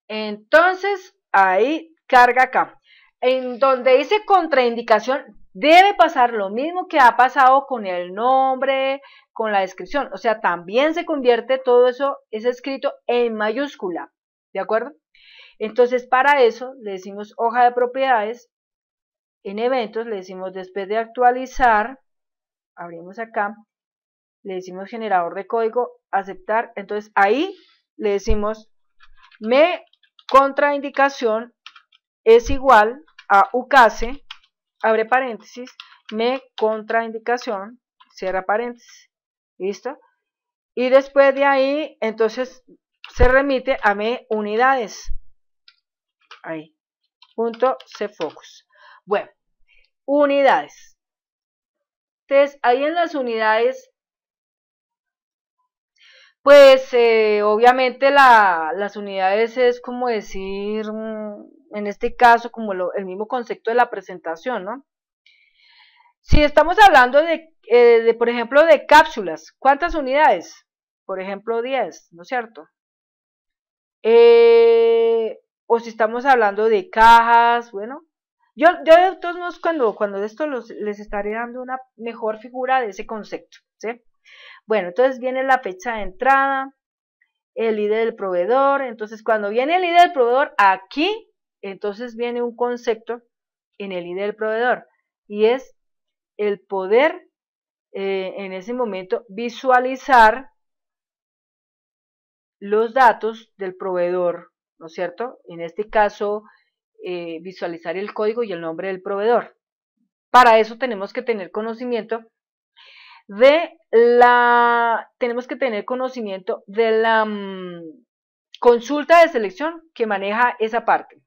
Entonces, ahí carga acá. En donde dice contraindicación, debe pasar lo mismo que ha pasado con el nombre, con la descripción. O sea, también se convierte todo eso, es escrito en mayúscula. ¿De acuerdo? Entonces, para eso le decimos hoja de propiedades. En eventos le decimos después de actualizar, abrimos acá, le decimos generador de código, aceptar. Entonces, ahí le decimos me contraindicación es igual a ucase abre paréntesis, me contraindicación, cierra paréntesis, ¿listo? Y después de ahí, entonces, se remite a me unidades, ahí, punto C focus. Bueno, unidades. Entonces, ahí en las unidades, pues eh, obviamente las unidades es como decir, mm, en este caso como el mismo concepto de la presentación, ¿no? Si estamos hablando de, eh, por ejemplo, de cápsulas, ¿cuántas unidades? Por ejemplo, 10, ¿no es cierto? Eh, o si estamos hablando de cajas, bueno, yo, de todos modos cuando, cuando de esto les estaré dando una mejor figura de ese concepto, ¿sí? Bueno, entonces viene la fecha de entrada, el ID del proveedor, entonces cuando viene el ID del proveedor, aquí entonces viene un concepto en el ID del proveedor y es el poder eh, en ese momento visualizar los datos del proveedor, ¿no es cierto? En este caso, eh, visualizar el código y el nombre del proveedor. Para eso tenemos que tener conocimiento de la, tenemos que tener conocimiento de la mm, consulta de selección que maneja esa parte.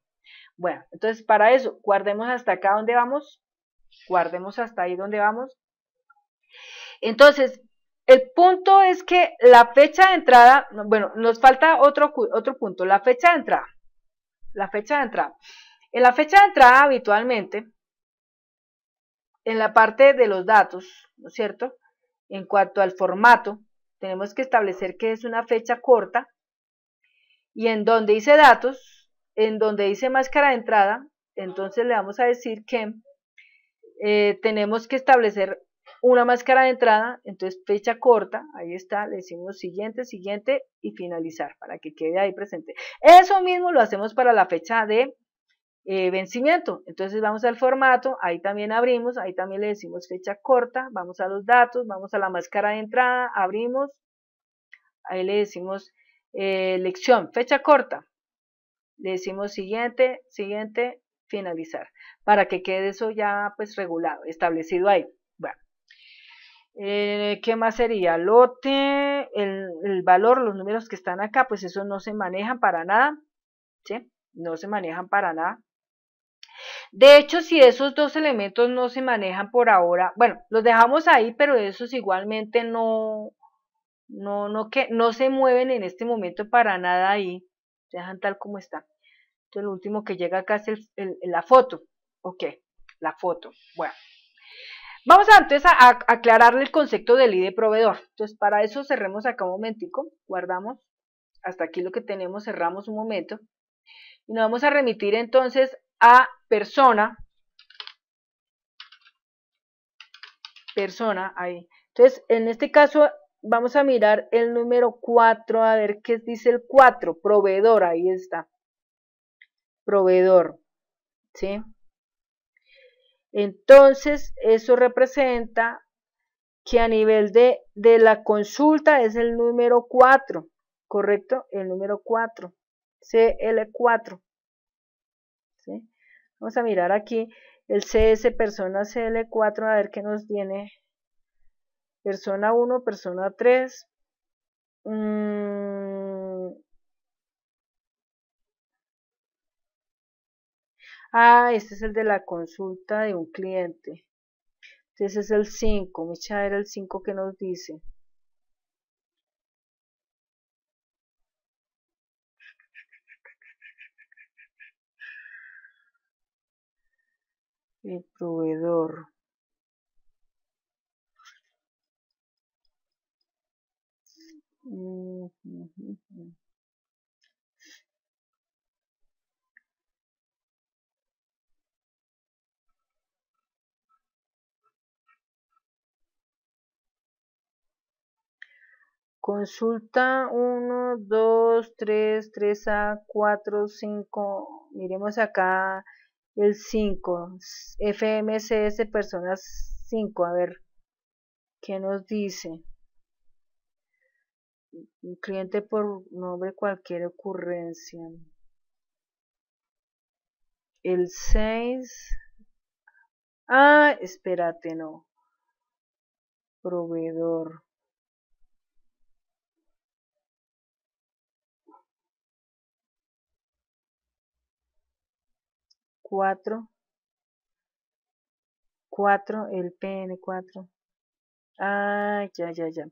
Bueno, entonces para eso, guardemos hasta acá donde vamos, guardemos hasta ahí donde vamos. Entonces, el punto es que la fecha de entrada, bueno, nos falta otro, otro punto, la fecha de entrada. La fecha de entrada. En la fecha de entrada habitualmente, en la parte de los datos, ¿no es cierto? En cuanto al formato, tenemos que establecer que es una fecha corta y en donde dice datos, en donde dice máscara de entrada, entonces le vamos a decir que eh, tenemos que establecer una máscara de entrada, entonces fecha corta, ahí está, le decimos siguiente, siguiente y finalizar para que quede ahí presente. Eso mismo lo hacemos para la fecha de eh, vencimiento. Entonces vamos al formato, ahí también abrimos, ahí también le decimos fecha corta, vamos a los datos, vamos a la máscara de entrada, abrimos, ahí le decimos elección, eh, lección, fecha corta le decimos siguiente, siguiente, finalizar, para que quede eso ya pues regulado, establecido ahí. Bueno, eh, ¿qué más sería? Lote, el, valor, los números que están acá, pues esos no se manejan para nada, ¿sí? No se manejan para nada. De hecho, si esos dos elementos no se manejan por ahora, bueno, los dejamos ahí, pero esos igualmente no, no, no, que, no se mueven en este momento para nada ahí dejan tal como está. Entonces lo último que llega acá es la foto. Ok, la foto. Bueno. Vamos antes a, a, aclararle el concepto del ID proveedor. Entonces para eso cerremos acá un momentico, guardamos hasta aquí lo que tenemos, cerramos un momento. Y nos vamos a remitir entonces a persona. Persona, ahí. Entonces, en este caso, vamos a mirar el número 4, a ver qué dice el 4, proveedor, ahí está, proveedor, ¿sí? Entonces, eso representa que a nivel de, de la consulta es el número 4, ¿correcto? El número 4, CL4, ¿sí? Vamos a mirar aquí el CS persona CL4, a ver qué nos viene persona 1, persona 3. Mm. Ah, este es el de la consulta de un cliente. Este es el 5, Micha era el 5 que nos dice. El proveedor. Consulta 1, 2, 3, 3A, 4, 5. Miremos acá el 5. FMCS personas 5. A ver, ¿qué nos dice? un cliente por nombre cualquier ocurrencia. El 6. Ah, espérate, no. Proveedor. Cuatro. Cuatro, el PN4. Ah, ya, ya, ya.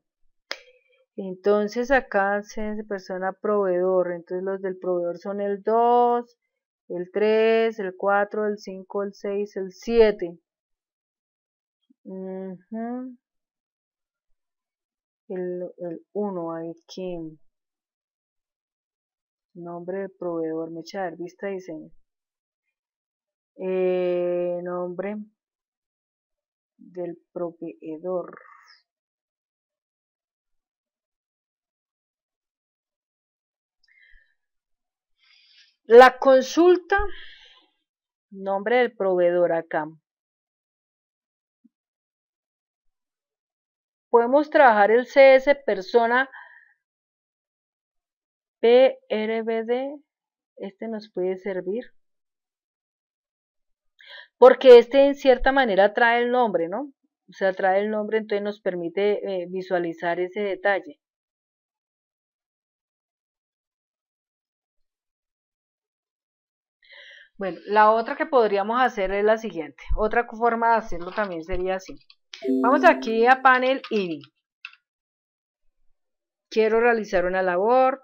Entonces acá se persona proveedor, entonces los del proveedor son el 2, el 3, el 4, el 5, el 6, el 7. el, 1, a quién. Nombre del proveedor, me echa a ver, vista diseño. Eh, nombre del proveedor. La consulta, nombre del proveedor acá. Podemos trabajar el CS persona PRBD. Este nos puede servir. Porque este en cierta manera trae el nombre, ¿no? O sea, trae el nombre, entonces nos permite eh, visualizar ese detalle. Bueno, la otra que podríamos hacer es la siguiente. Otra forma de hacerlo también sería así. Vamos aquí a panel y, Quiero realizar una labor.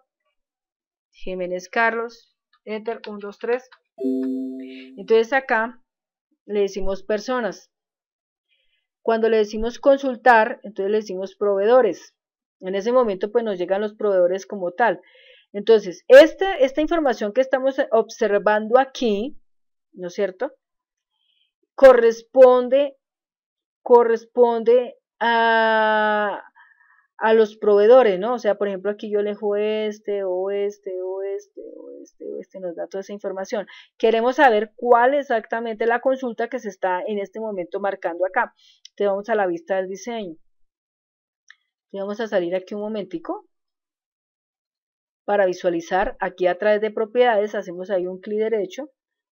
Jiménez Carlos. Enter 1, 2, 3. Entonces acá le decimos personas. Cuando le decimos consultar, entonces le decimos proveedores. En ese momento pues nos llegan los proveedores como tal. Entonces, esta, esta información que estamos eh, observando aquí, ¿no es cierto? Corresponde, corresponde a, a los proveedores, ¿no? O sea, por ejemplo, aquí yo lejo este, o este, o este, o este, o este, nos da toda esa información. Queremos saber cuál exactamente la consulta que se está en este momento marcando acá. Te vamos a la vista del diseño. Te vamos a salir aquí un momentico para visualizar aquí a través de propiedades hacemos ahí un clic derecho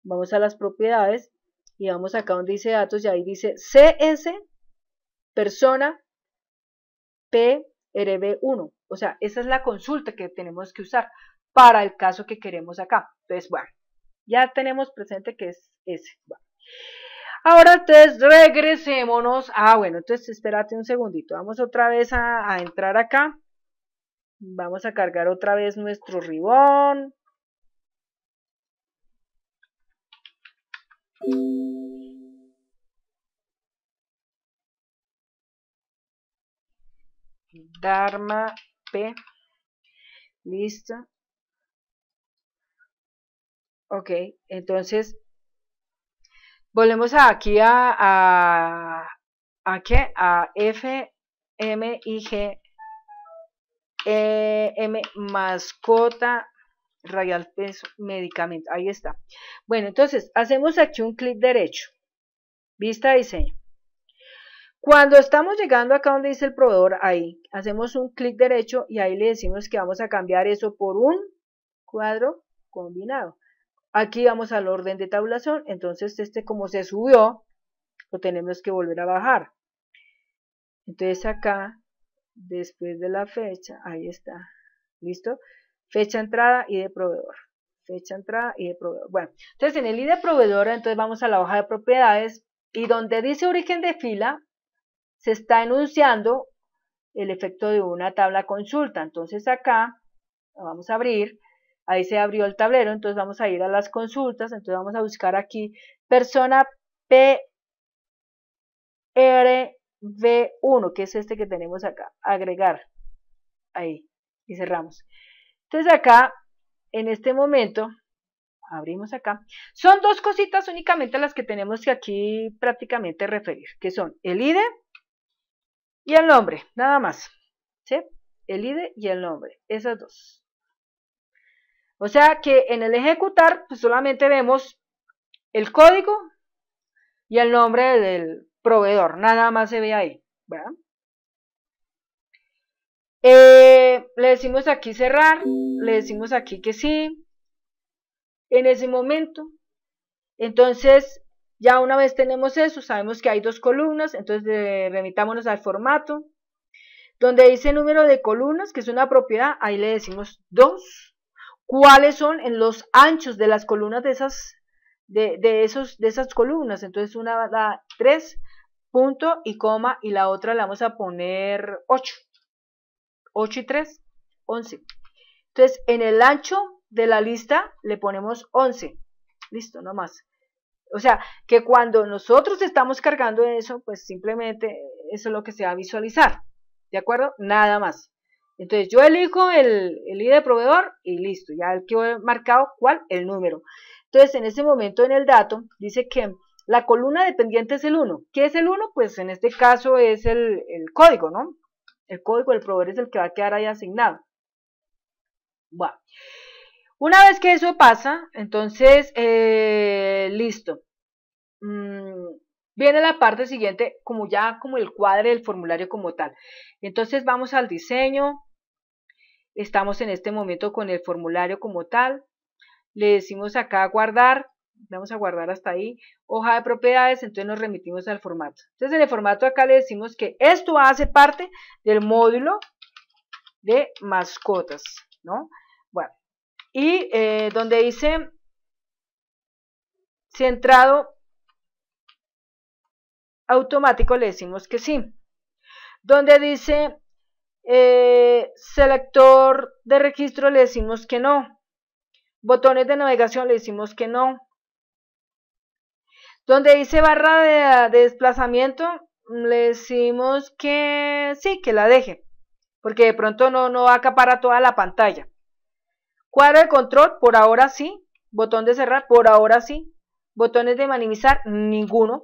vamos a las propiedades y vamos acá donde dice datos y ahí dice CS persona PRB1 o sea esa es la consulta que tenemos que usar para el caso que queremos acá entonces bueno ya tenemos presente que es ese Ahora entonces regresémonos. Ah, bueno, entonces espérate un segundito. Vamos otra vez a entrar acá. Vamos a cargar otra vez nuestro ribón. Dharma P. Listo. Ok, entonces volvemos aquí a, a, a qué? A F, M y G e M, mascota, radial peso, medicamento. Ahí está. Bueno, entonces, hacemos aquí un clic derecho. Vista de diseño. Cuando estamos llegando acá donde dice el proveedor, ahí, hacemos un clic derecho y ahí le decimos que vamos a cambiar eso por un cuadro combinado. Aquí vamos al orden de tabulación, entonces este como se subió, lo tenemos que volver a bajar. Entonces acá después de la fecha, ahí está, ¿listo? Fecha entrada y de proveedor, fecha entrada y de proveedor. Bueno, entonces en el ID de proveedor, entonces vamos a la hoja de propiedades y donde dice origen de fila, se está enunciando el efecto de una tabla consulta. Entonces acá vamos a abrir, ahí se abrió el tablero, entonces vamos a ir a las consultas, entonces vamos a buscar aquí persona PR B1, que es este que tenemos acá, agregar, ahí, y cerramos. Entonces acá, en este momento, abrimos acá, son dos cositas únicamente las que tenemos que aquí prácticamente referir, que son el ID y el nombre, nada más, ¿sí? El ID y el nombre, esas dos. O sea que en el ejecutar, pues solamente vemos el código y el nombre del, proveedor, nada más se ve ahí, eh, le decimos aquí cerrar, le decimos aquí que sí, en ese momento. Entonces, ya una vez tenemos eso, sabemos que hay dos columnas, entonces eh, remitámonos al formato. Donde dice número de columnas, que es una propiedad, ahí le decimos dos. ¿Cuáles son en los anchos de las columnas de esas, de, esos, de esas columnas? Entonces una da tres punto y coma y la otra la vamos a poner 8. 8 y 3, 11. Entonces, en el ancho de la lista le ponemos 11. Listo, no más. O sea, que cuando nosotros estamos cargando eso, pues simplemente eso es lo que se va a visualizar. ¿De acuerdo? Nada más. Entonces yo elijo el, el ID de proveedor y listo, ya el que he marcado, ¿cuál? El número. Entonces en ese momento en el dato dice que la columna dependiente es el 1. ¿Qué es el 1? Pues en este caso es el, el código, ¿no? El código del proveedor es el que va a quedar ahí asignado. Bueno. Una vez que eso pasa, entonces, eh, listo. Mm, viene la parte siguiente, como ya como el cuadro del formulario como tal. Entonces vamos al diseño. Estamos en este momento con el formulario como tal. Le decimos acá guardar vamos a guardar hasta ahí, hoja de propiedades, entonces nos remitimos al formato. Entonces en el formato acá le decimos que esto hace parte del módulo de mascotas, ¿no? Bueno, y eh, donde dice centrado automático le decimos que sí. Donde dice eh, selector de registro le decimos que no. Botones de navegación le decimos que no. Donde dice barra de, desplazamiento, le decimos que sí, que la deje, porque de pronto no, no acapara toda la pantalla. Cuadro de control, por ahora sí. Botón de cerrar, por ahora sí. Botones de minimizar, ninguno.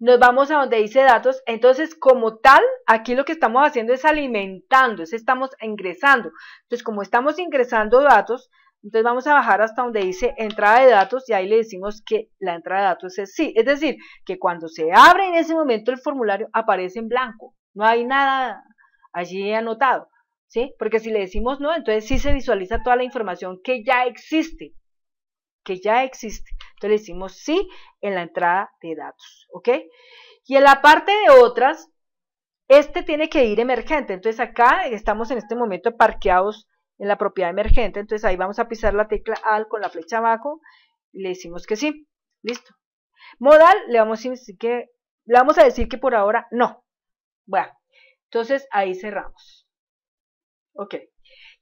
Nos vamos a donde dice datos. Entonces, como tal, aquí lo que estamos haciendo es alimentando, es estamos ingresando. Entonces, como estamos ingresando datos, entonces vamos a bajar hasta donde dice entrada de datos y ahí le decimos que la entrada de datos es sí. Es decir, que cuando se abre en ese momento el formulario aparece en blanco. No hay nada allí anotado. ¿Sí? Porque si le decimos no, entonces sí se visualiza toda la información que ya existe. Que ya existe. Entonces le decimos sí en la entrada de datos. ¿Ok? Y en la parte de otras, este tiene que ir emergente. Entonces acá estamos en este momento parqueados en la propiedad emergente. Entonces ahí vamos a pisar la tecla AL con la flecha abajo y le decimos que sí. Listo. Modal le vamos a decir que, le vamos a decir que por ahora no. Bueno, entonces ahí cerramos. Ok.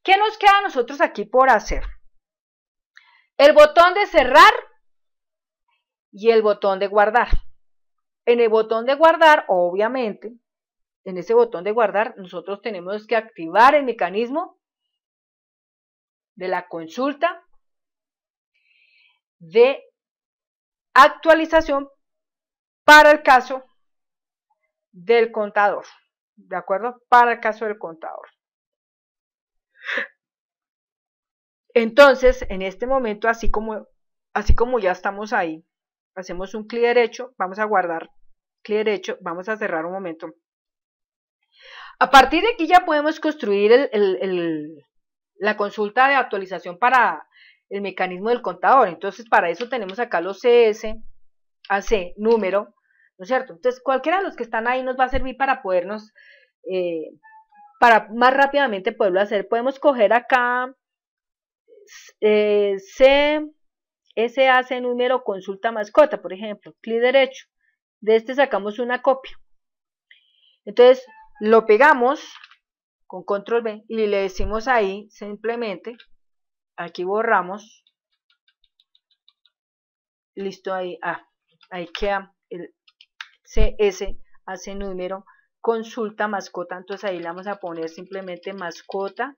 ¿Qué nos queda a nosotros aquí por hacer? El botón de cerrar y el botón de guardar. En el botón de guardar, obviamente, en ese botón de guardar, nosotros tenemos que activar el mecanismo de la consulta, de actualización para el caso del contador, ¿de acuerdo? Para el caso del contador. Entonces, en este momento, así como, así como ya estamos ahí, hacemos un clic derecho, vamos a guardar clic derecho, vamos a cerrar un momento. A partir de aquí ya podemos construir el, la consulta de actualización para el mecanismo del contador. Entonces, para eso tenemos acá los CS, AC, número, ¿no es cierto? Entonces, cualquiera de los que están ahí nos va a servir para podernos, eh, para más rápidamente poderlo hacer. Podemos coger acá eh, C, número consulta mascota, por ejemplo, clic derecho. De este sacamos una copia. Entonces, lo pegamos con control B y le decimos ahí simplemente, aquí borramos, listo, ahí, ah, ahí queda el CS hace número, consulta mascota, entonces ahí le vamos a poner simplemente mascota,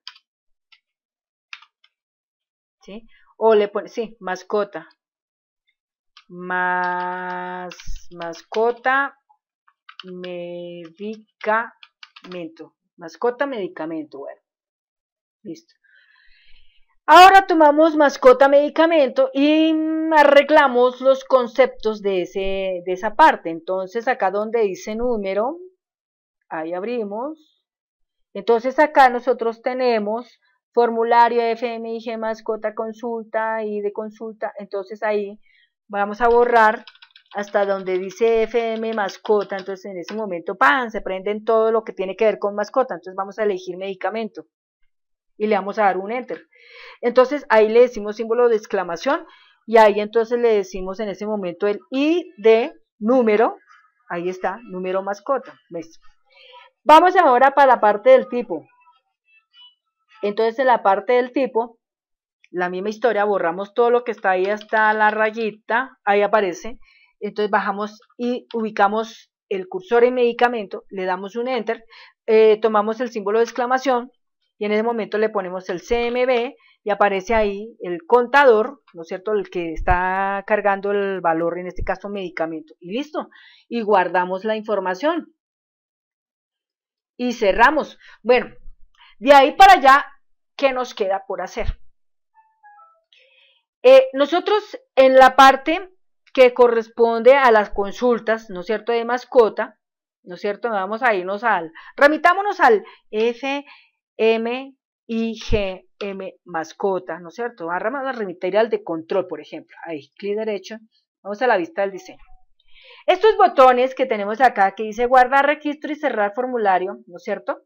¿sí? O le pone, sí, mascota, más mascota medicamento, mascota, medicamento, bueno, listo. Ahora tomamos mascota, medicamento y arreglamos los conceptos de, ese, de esa parte. Entonces acá donde dice número, ahí abrimos. Entonces acá nosotros tenemos formulario FMIG mascota consulta y de consulta. Entonces ahí vamos a borrar hasta donde dice FM mascota, entonces en ese momento, pan se prenden todo lo que tiene que ver con mascota, entonces vamos a elegir medicamento y le vamos a dar un enter. Entonces ahí le decimos símbolo de exclamación y ahí entonces le decimos en ese momento el ID, número, ahí está, número mascota. Vamos ahora para la parte del tipo. Entonces en la parte del tipo, la misma historia, borramos todo lo que está ahí hasta la rayita, ahí aparece, entonces bajamos y ubicamos el cursor en medicamento, le damos un enter, eh, tomamos el símbolo de exclamación y en ese momento le ponemos el CMB y aparece ahí el contador, ¿no es cierto?, el que está cargando el valor, en este caso medicamento, y listo, y guardamos la información y cerramos. Bueno, de ahí para allá, ¿qué nos queda por hacer? Eh, nosotros en la parte que corresponde a las consultas, ¿no es cierto?, de mascota, ¿no es cierto? Vamos a irnos al, remitámonos al FMIGM, M, G, M, mascota, ¿no es cierto? Vamos a remitir al de control, por ejemplo. Ahí, clic derecho, vamos a la vista del diseño. Estos botones que tenemos acá que dice guardar registro y cerrar formulario, ¿no es cierto?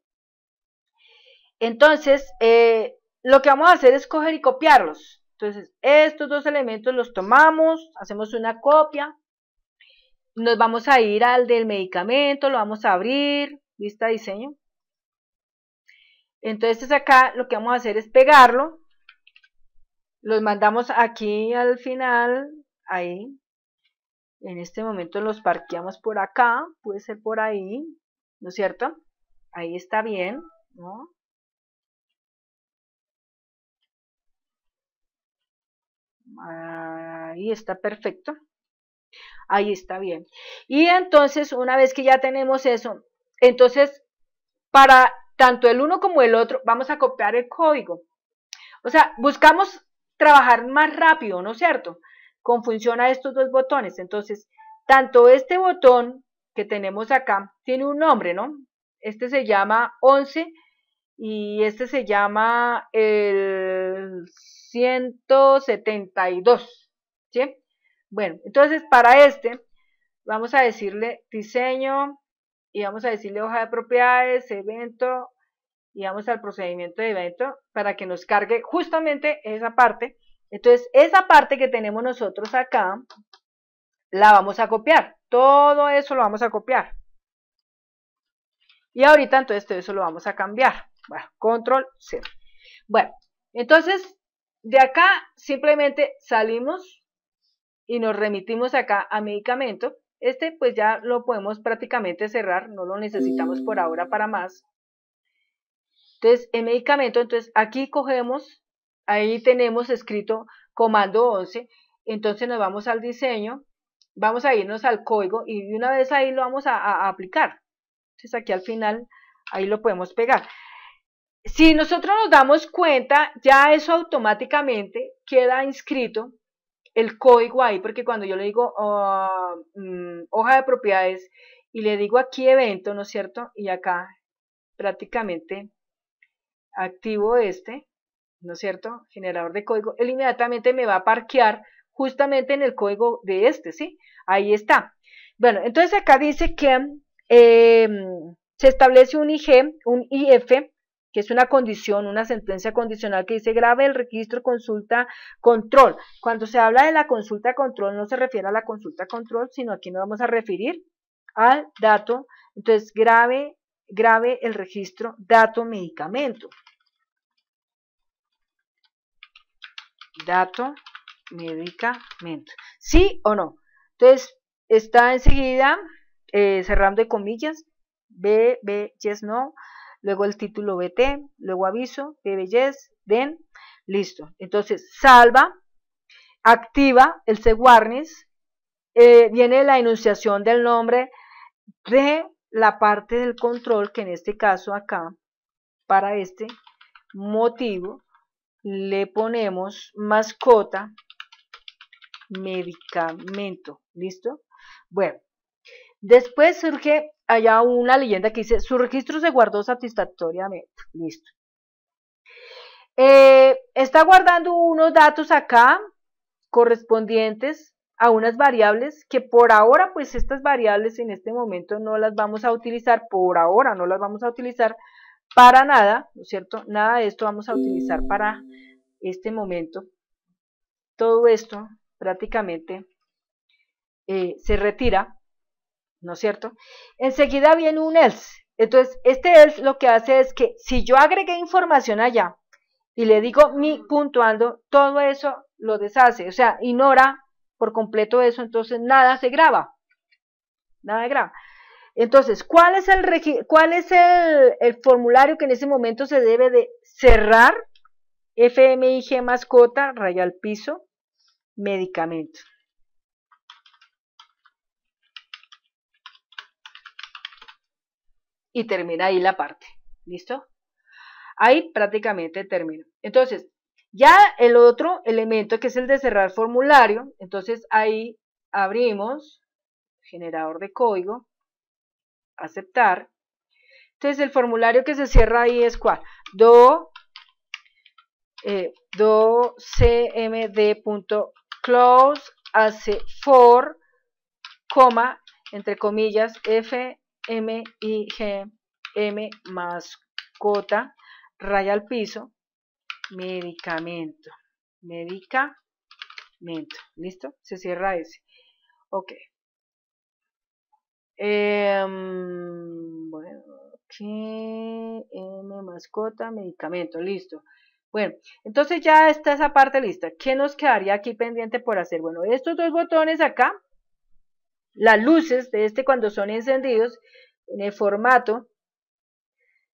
Entonces, eh, lo que vamos a hacer es coger y copiarlos. Entonces, estos dos elementos los tomamos, hacemos una copia, nos vamos a ir al del medicamento, lo vamos a abrir, vista diseño. Entonces este acá lo que vamos a hacer es pegarlo, los mandamos aquí al final, ahí, en este momento los parqueamos por acá, puede ser por ahí, ¿no es cierto? Ahí está bien, ¿no? Ahí está perfecto. Ahí está bien. Y entonces, una vez que ya tenemos eso, entonces, para tanto el uno como el otro, vamos a copiar el código. O sea, buscamos trabajar más rápido, ¿no es cierto? Con función a estos dos botones. Entonces, tanto este botón que tenemos acá tiene un nombre, ¿no? Este se llama 11 y este se llama el 172, ¿sí? Bueno, entonces para este vamos a decirle diseño y vamos a decirle hoja de propiedades, evento y vamos al procedimiento de evento para que nos cargue justamente esa parte. Entonces esa parte que tenemos nosotros acá la vamos a copiar. Todo eso lo vamos a copiar. Y ahorita entonces todo eso lo vamos a cambiar. Bueno, control C. Bueno, entonces de acá simplemente salimos y nos remitimos acá a medicamento. Este pues ya lo podemos prácticamente cerrar, no lo necesitamos por ahora para más. Entonces, en medicamento, entonces aquí cogemos, ahí tenemos escrito comando 11, entonces nos vamos al diseño, vamos a irnos al código y una vez ahí lo vamos a aplicar. Entonces aquí al final, ahí lo podemos pegar. Si nosotros nos damos cuenta, ya eso automáticamente queda inscrito el código ahí, porque cuando yo le digo ah, mm, hoja de propiedades y le digo aquí evento, ¿no es cierto? Y acá prácticamente activo este, ¿no es cierto? Generador de código, él inmediatamente me va a parquear justamente en el código de este, ¿sí? Ahí está. Bueno, entonces acá dice que em, se establece un IG, un IF, que es una condición, una sentencia condicional que dice grave el registro, consulta, control. Cuando se habla de la consulta, control, no se refiere a la consulta, control, sino aquí nos vamos a referir al dato. Entonces, grave, grave el registro, dato, medicamento. Dato, medicamento. ¿Sí o no? Entonces, está enseguida, eh, cerrando de comillas, B, B, yes, no luego el título BT, luego aviso, yes, ven, listo. Entonces, salva, activa el seguarnis, eh, viene la enunciación del nombre de la parte del control, que en este caso acá, para este motivo, le ponemos mascota medicamento, ¿listo? Bueno, Después surge allá una leyenda que dice, su registro se guardó satisfactoriamente. Listo. Eh, está guardando unos datos acá correspondientes a unas variables que por ahora, pues estas variables en este momento no las vamos a utilizar, por ahora no las vamos a utilizar para nada, ¿no es cierto? Nada de esto vamos a utilizar para este momento. Todo esto prácticamente eh, se retira ¿no es cierto? Enseguida viene un else. Entonces, este else lo que hace es que si yo agregué información allá y le digo mi puntuando, todo eso lo deshace, o sea, ignora por completo eso, entonces nada se graba, nada se graba. Entonces, ¿cuál es el, cuál es el, formulario que en ese momento se debe de cerrar? FMIG mascota, raya al piso, medicamento. y termina ahí la parte. ¿Listo? Ahí prácticamente termino. Entonces, ya el otro elemento que es el de cerrar formulario, entonces ahí abrimos generador de código, aceptar. Entonces el formulario que se cierra ahí es cuál? Do, eh, do cmd.close hace for, coma, entre comillas, f M I G M mascota raya al piso medicamento medicamento listo se cierra ese ok em, bueno qué M mascota medicamento listo bueno, entonces ya está esa parte lista. ¿Qué nos quedaría aquí pendiente por hacer? Bueno, estos dos botones acá las luces de este cuando son encendidos en el formato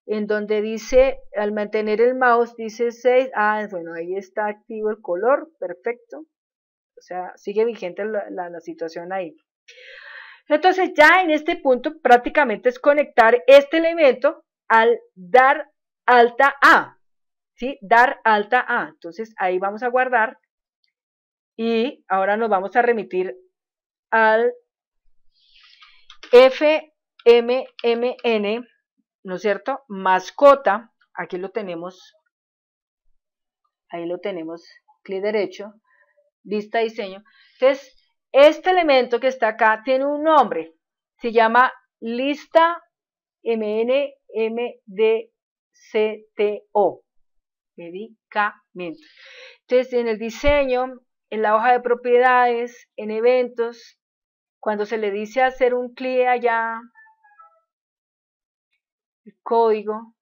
en donde dice, al mantener el mouse, dice 6, ah, bueno, ahí está activo el color, perfecto, o sea, sigue vigente la, la situación ahí. Entonces ya en este punto prácticamente es conectar este elemento al dar alta A, ¿sí? Dar alta A, entonces ahí vamos a guardar y ahora nos vamos a remitir al FMMN, ¿no es cierto? Mascota, aquí lo tenemos, ahí lo tenemos, clic derecho, lista diseño. Entonces, este elemento que está acá tiene un nombre, se llama lista MNMDCTO, medicamento. Entonces, en el diseño, en la hoja de propiedades, en eventos, cuando se le dice hacer un clic allá, el código,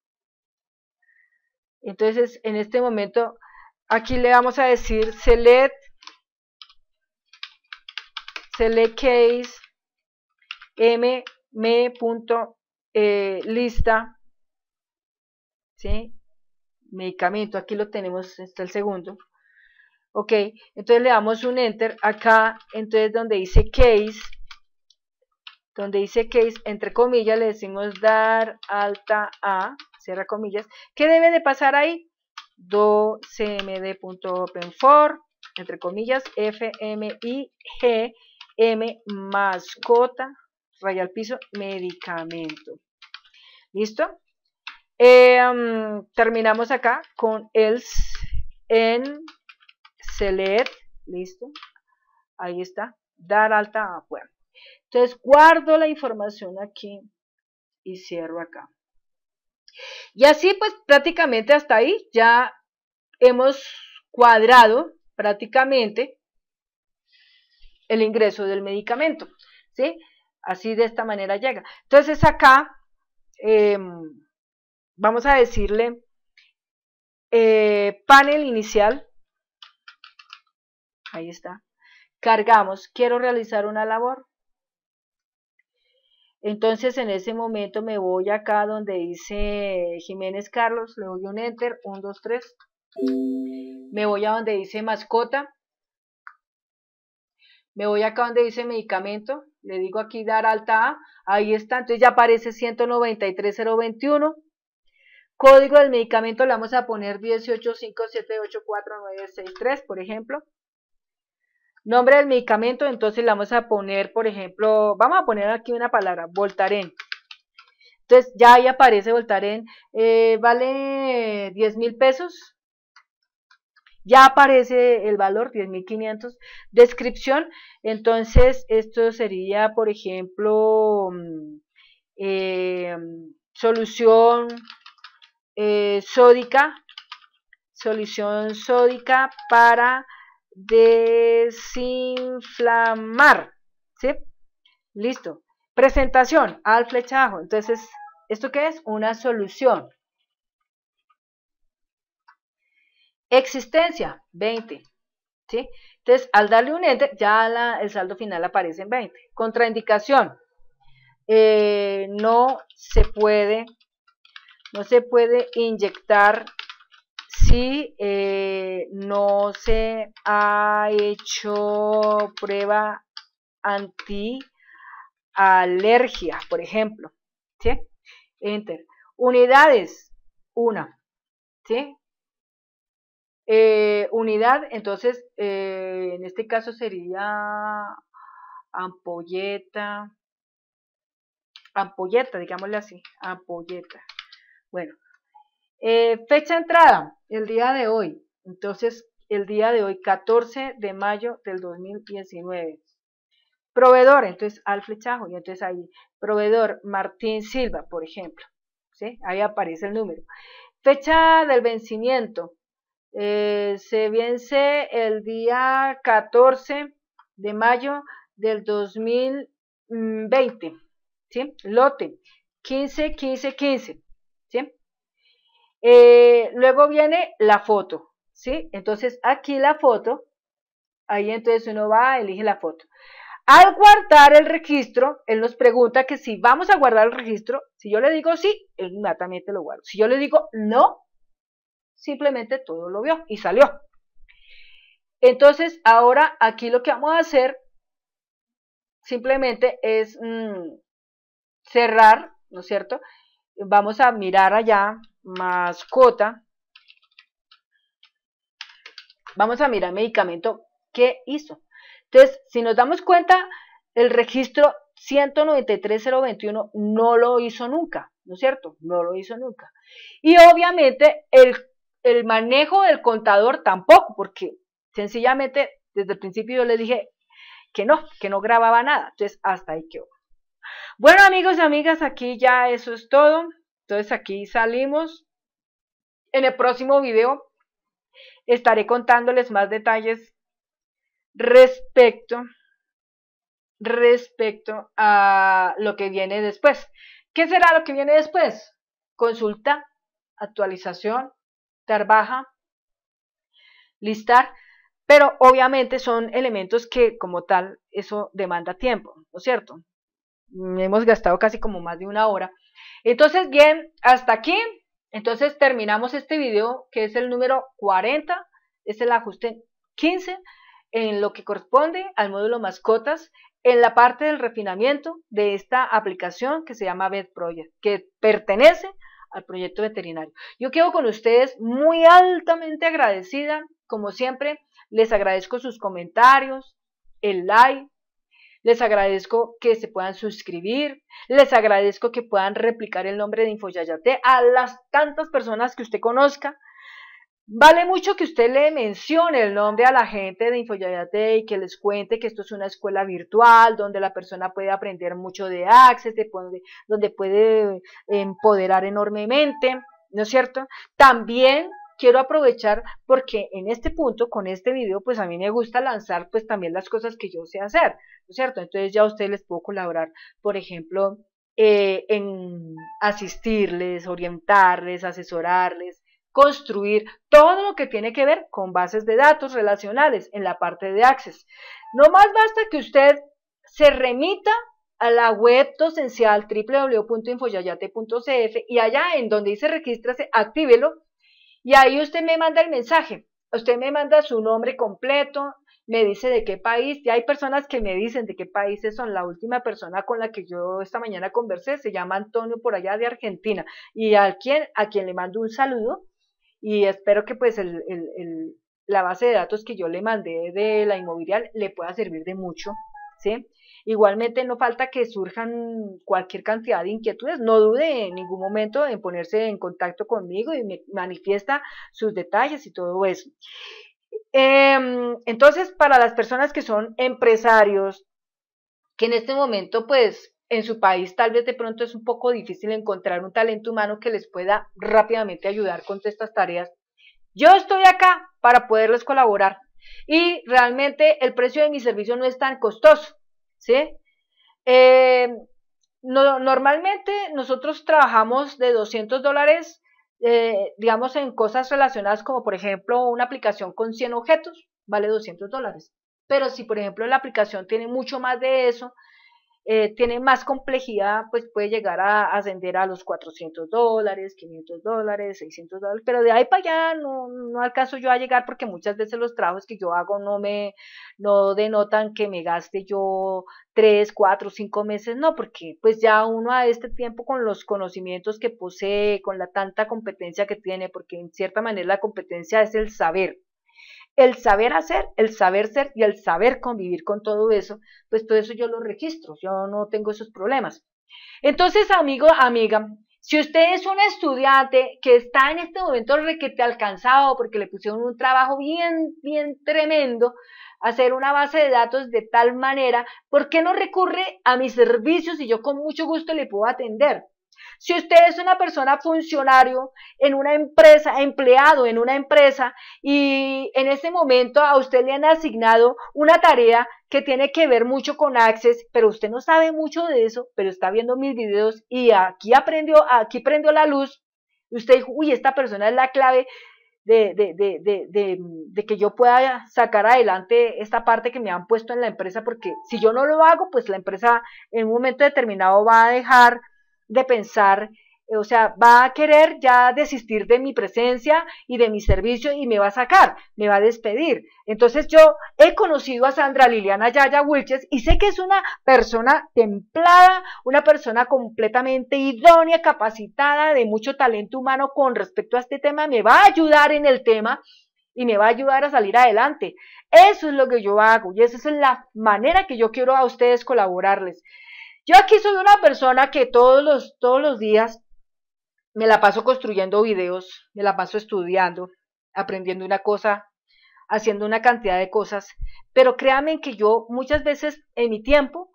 entonces en este momento aquí le vamos a decir select, select case, m, eh, lista, medicamento, aquí lo tenemos, está el segundo, Ok, entonces le damos un enter acá, entonces donde dice case, donde dice case, entre comillas, le decimos dar alta a, cierra comillas. ¿Qué debe de pasar ahí? do cmd.openfor, entre comillas, g m mascota, raya al piso, medicamento. ¿Listo? Eh, mm, terminamos acá con else en select, listo, ahí está, dar alta a bueno. Entonces guardo la información aquí y cierro acá. Y así pues prácticamente hasta ahí ya hemos cuadrado prácticamente el ingreso del medicamento, ¿sí? Así de esta manera llega. Entonces acá em, vamos a decirle eh, panel inicial, Ahí está. Cargamos, quiero realizar una labor. Entonces en ese momento me voy acá donde dice Jiménez Carlos, le doy un enter, 1, 2, 3. Me voy a donde dice mascota. Me voy acá donde dice medicamento. Le digo aquí dar alta A. Ahí está, entonces ya aparece 193021. Código del medicamento le vamos a poner 185784963, por ejemplo. Nombre del medicamento, entonces le vamos a poner, por ejemplo, vamos a poner aquí una palabra, Voltaren. Entonces ya ahí aparece Voltaren, eh, vale 10 mil pesos. Ya aparece el valor, 10.500. Descripción, entonces esto sería, por ejemplo, mm, eh, solución eh, sódica, solución sódica para desinflamar. ¿Sí? Listo. Presentación al flechajo. Entonces, ¿esto qué es? Una solución. Existencia, 20. ¿Sí? Entonces, al darle un ente, ya el saldo final aparece en 20. Contraindicación. Eh, no se puede, no se puede inyectar si eh, no se ha hecho prueba anti antialergia, por ejemplo. ¿sí? Enter. Unidades, una. ¿sí? Eh, unidad, entonces, eh, en este caso sería ampolleta, ampolleta, digámosle así, ampolleta. Bueno, eh, fecha de entrada, el día de hoy. Entonces, el día de hoy, 14 de mayo del 2019. Proveedor, entonces al flechajo, y entonces ahí, proveedor Martín Silva, por ejemplo. ¿sí? Ahí aparece el número. Fecha del vencimiento. Eh, se vence el día 14 de mayo del 2020. ¿sí? Lote 15, 15, 15. Eh, luego viene la foto, ¿sí? Entonces aquí la foto, ahí entonces uno va, elige la foto. Al guardar el registro, él nos pregunta que si vamos a guardar el registro, si yo le digo sí, él inmediatamente lo guardo. Si yo le digo no, simplemente todo lo vio y salió. Entonces, ahora aquí lo que vamos a hacer simplemente es mm, cerrar, ¿no es cierto? vamos a mirar allá, mascota, vamos a mirar medicamento, ¿qué hizo? Entonces, si nos damos cuenta, el registro 193.021 no lo hizo nunca, ¿no es cierto? No lo hizo nunca. Y obviamente el, el manejo del contador tampoco, porque sencillamente desde el principio yo le dije que no, que no grababa nada. Entonces, hasta ahí quedó. Bueno, amigos y amigas, aquí ya eso es todo. Entonces aquí salimos. En el próximo video estaré contándoles más detalles respecto respecto a lo que viene después. ¿Qué será lo que viene después? Consulta, actualización, baja, listar, pero obviamente son elementos que como tal eso demanda tiempo, ¿no es cierto? hemos gastado casi como más de una hora. Entonces, bien, hasta aquí. Entonces terminamos este video que es el número 40, es el ajuste 15 en lo que corresponde al módulo mascotas en la parte del refinamiento de esta aplicación que se llama Vet Project, que pertenece al proyecto veterinario. Yo quedo con ustedes muy altamente agradecida, como siempre, les agradezco sus comentarios, el like, les agradezco que se puedan suscribir, les agradezco que puedan replicar el nombre de Infoyayate a las tantas personas que usted conozca. Vale mucho que usted le mencione el nombre a la gente de Infoyayate y que les cuente que esto es una escuela virtual donde la persona puede aprender mucho de Access, donde puede eh, empoderar enormemente, ¿no es cierto? También quiero aprovechar porque en este punto, con este video, pues a mí me gusta lanzar pues también las cosas que yo sé hacer, ¿no es cierto? Entonces ya a ustedes les puedo colaborar, por ejemplo, eh, en asistirles, orientarles, asesorarles, construir todo lo que tiene que ver con bases de datos relacionales en la parte de Access. No más basta que usted se remita a la web docencial www.infoyayate.cf y allá en donde dice regístrase, actívelo y ahí usted me manda el mensaje, usted me manda su nombre completo, me dice de qué país, y hay personas que me dicen de qué países son. La última persona con la que yo esta mañana conversé se llama Antonio por allá de Argentina, y a quien, a quien le mando un saludo, y espero que pues la base de datos que yo le mandé de la inmobiliaria le pueda servir de mucho, ¿sí? Igualmente no falta que surjan cualquier cantidad de inquietudes, no dude en ningún momento en ponerse en contacto conmigo y me manifiesta sus detalles y todo eso. Em, entonces, para las personas que son empresarios, que en este momento pues en su país tal vez de pronto es un poco difícil encontrar un talento humano que les pueda rápidamente ayudar con estas tareas. Yo estoy acá para poderles colaborar y realmente el precio de mi servicio no es tan costoso. ¿sí? Eh, no, normalmente nosotros trabajamos de 200 dólares, eh, digamos, en cosas relacionadas como, por ejemplo, una aplicación con 100 objetos, vale 200 dólares. Pero si, por ejemplo, la aplicación tiene mucho más de eso, eh, tiene más complejidad, pues puede llegar a ascender a los 400 dólares, 500 dólares, 600 dólares, pero de ahí para allá no, no alcanzo yo a llegar porque muchas veces los trabajos que yo hago no me, no denotan que me gaste yo 3, 4, 5 meses, no, porque pues ya uno a este tiempo con los conocimientos que posee, con la tanta competencia que tiene, porque en cierta manera la competencia es el saber, el saber hacer, el saber ser y el saber convivir con todo eso, pues todo eso yo lo registro, yo no tengo esos problemas. Entonces, amigo, amiga, si usted es un estudiante que está en este momento requete alcanzado porque le pusieron un trabajo bien, bien tremendo, hacer una base de datos de tal manera, ¿por qué no recurre a mis servicios y yo con mucho gusto le puedo atender? Si usted es una persona funcionario en una empresa, empleado en una empresa, y en ese momento a usted le han asignado una tarea que tiene que ver mucho con Access, pero usted no sabe mucho de eso, pero está viendo mis videos y aquí aprendió, aquí prendió la luz, y usted dijo, uy, esta persona es la clave de, de, de, de, que yo pueda sacar adelante esta parte que me han puesto en la empresa, porque si yo no lo hago, pues la empresa en un momento determinado va a dejar de pensar, eh, o sea, va a querer ya desistir de mi presencia y de mi servicio y me va a sacar, me va a despedir. Entonces yo he conocido a Sandra Liliana Yaya Wilches y sé que es una persona templada, una persona completamente idónea, capacitada, de mucho talento humano con respecto a este tema, me va a ayudar en el tema y me va a ayudar a salir adelante. Eso es lo que yo hago y esa es la manera que yo quiero a ustedes colaborarles. Yo aquí soy una persona que todos los, todos los días me la paso construyendo videos, me la paso estudiando, aprendiendo una cosa, haciendo una cantidad de cosas, pero créanme que yo muchas veces en mi tiempo,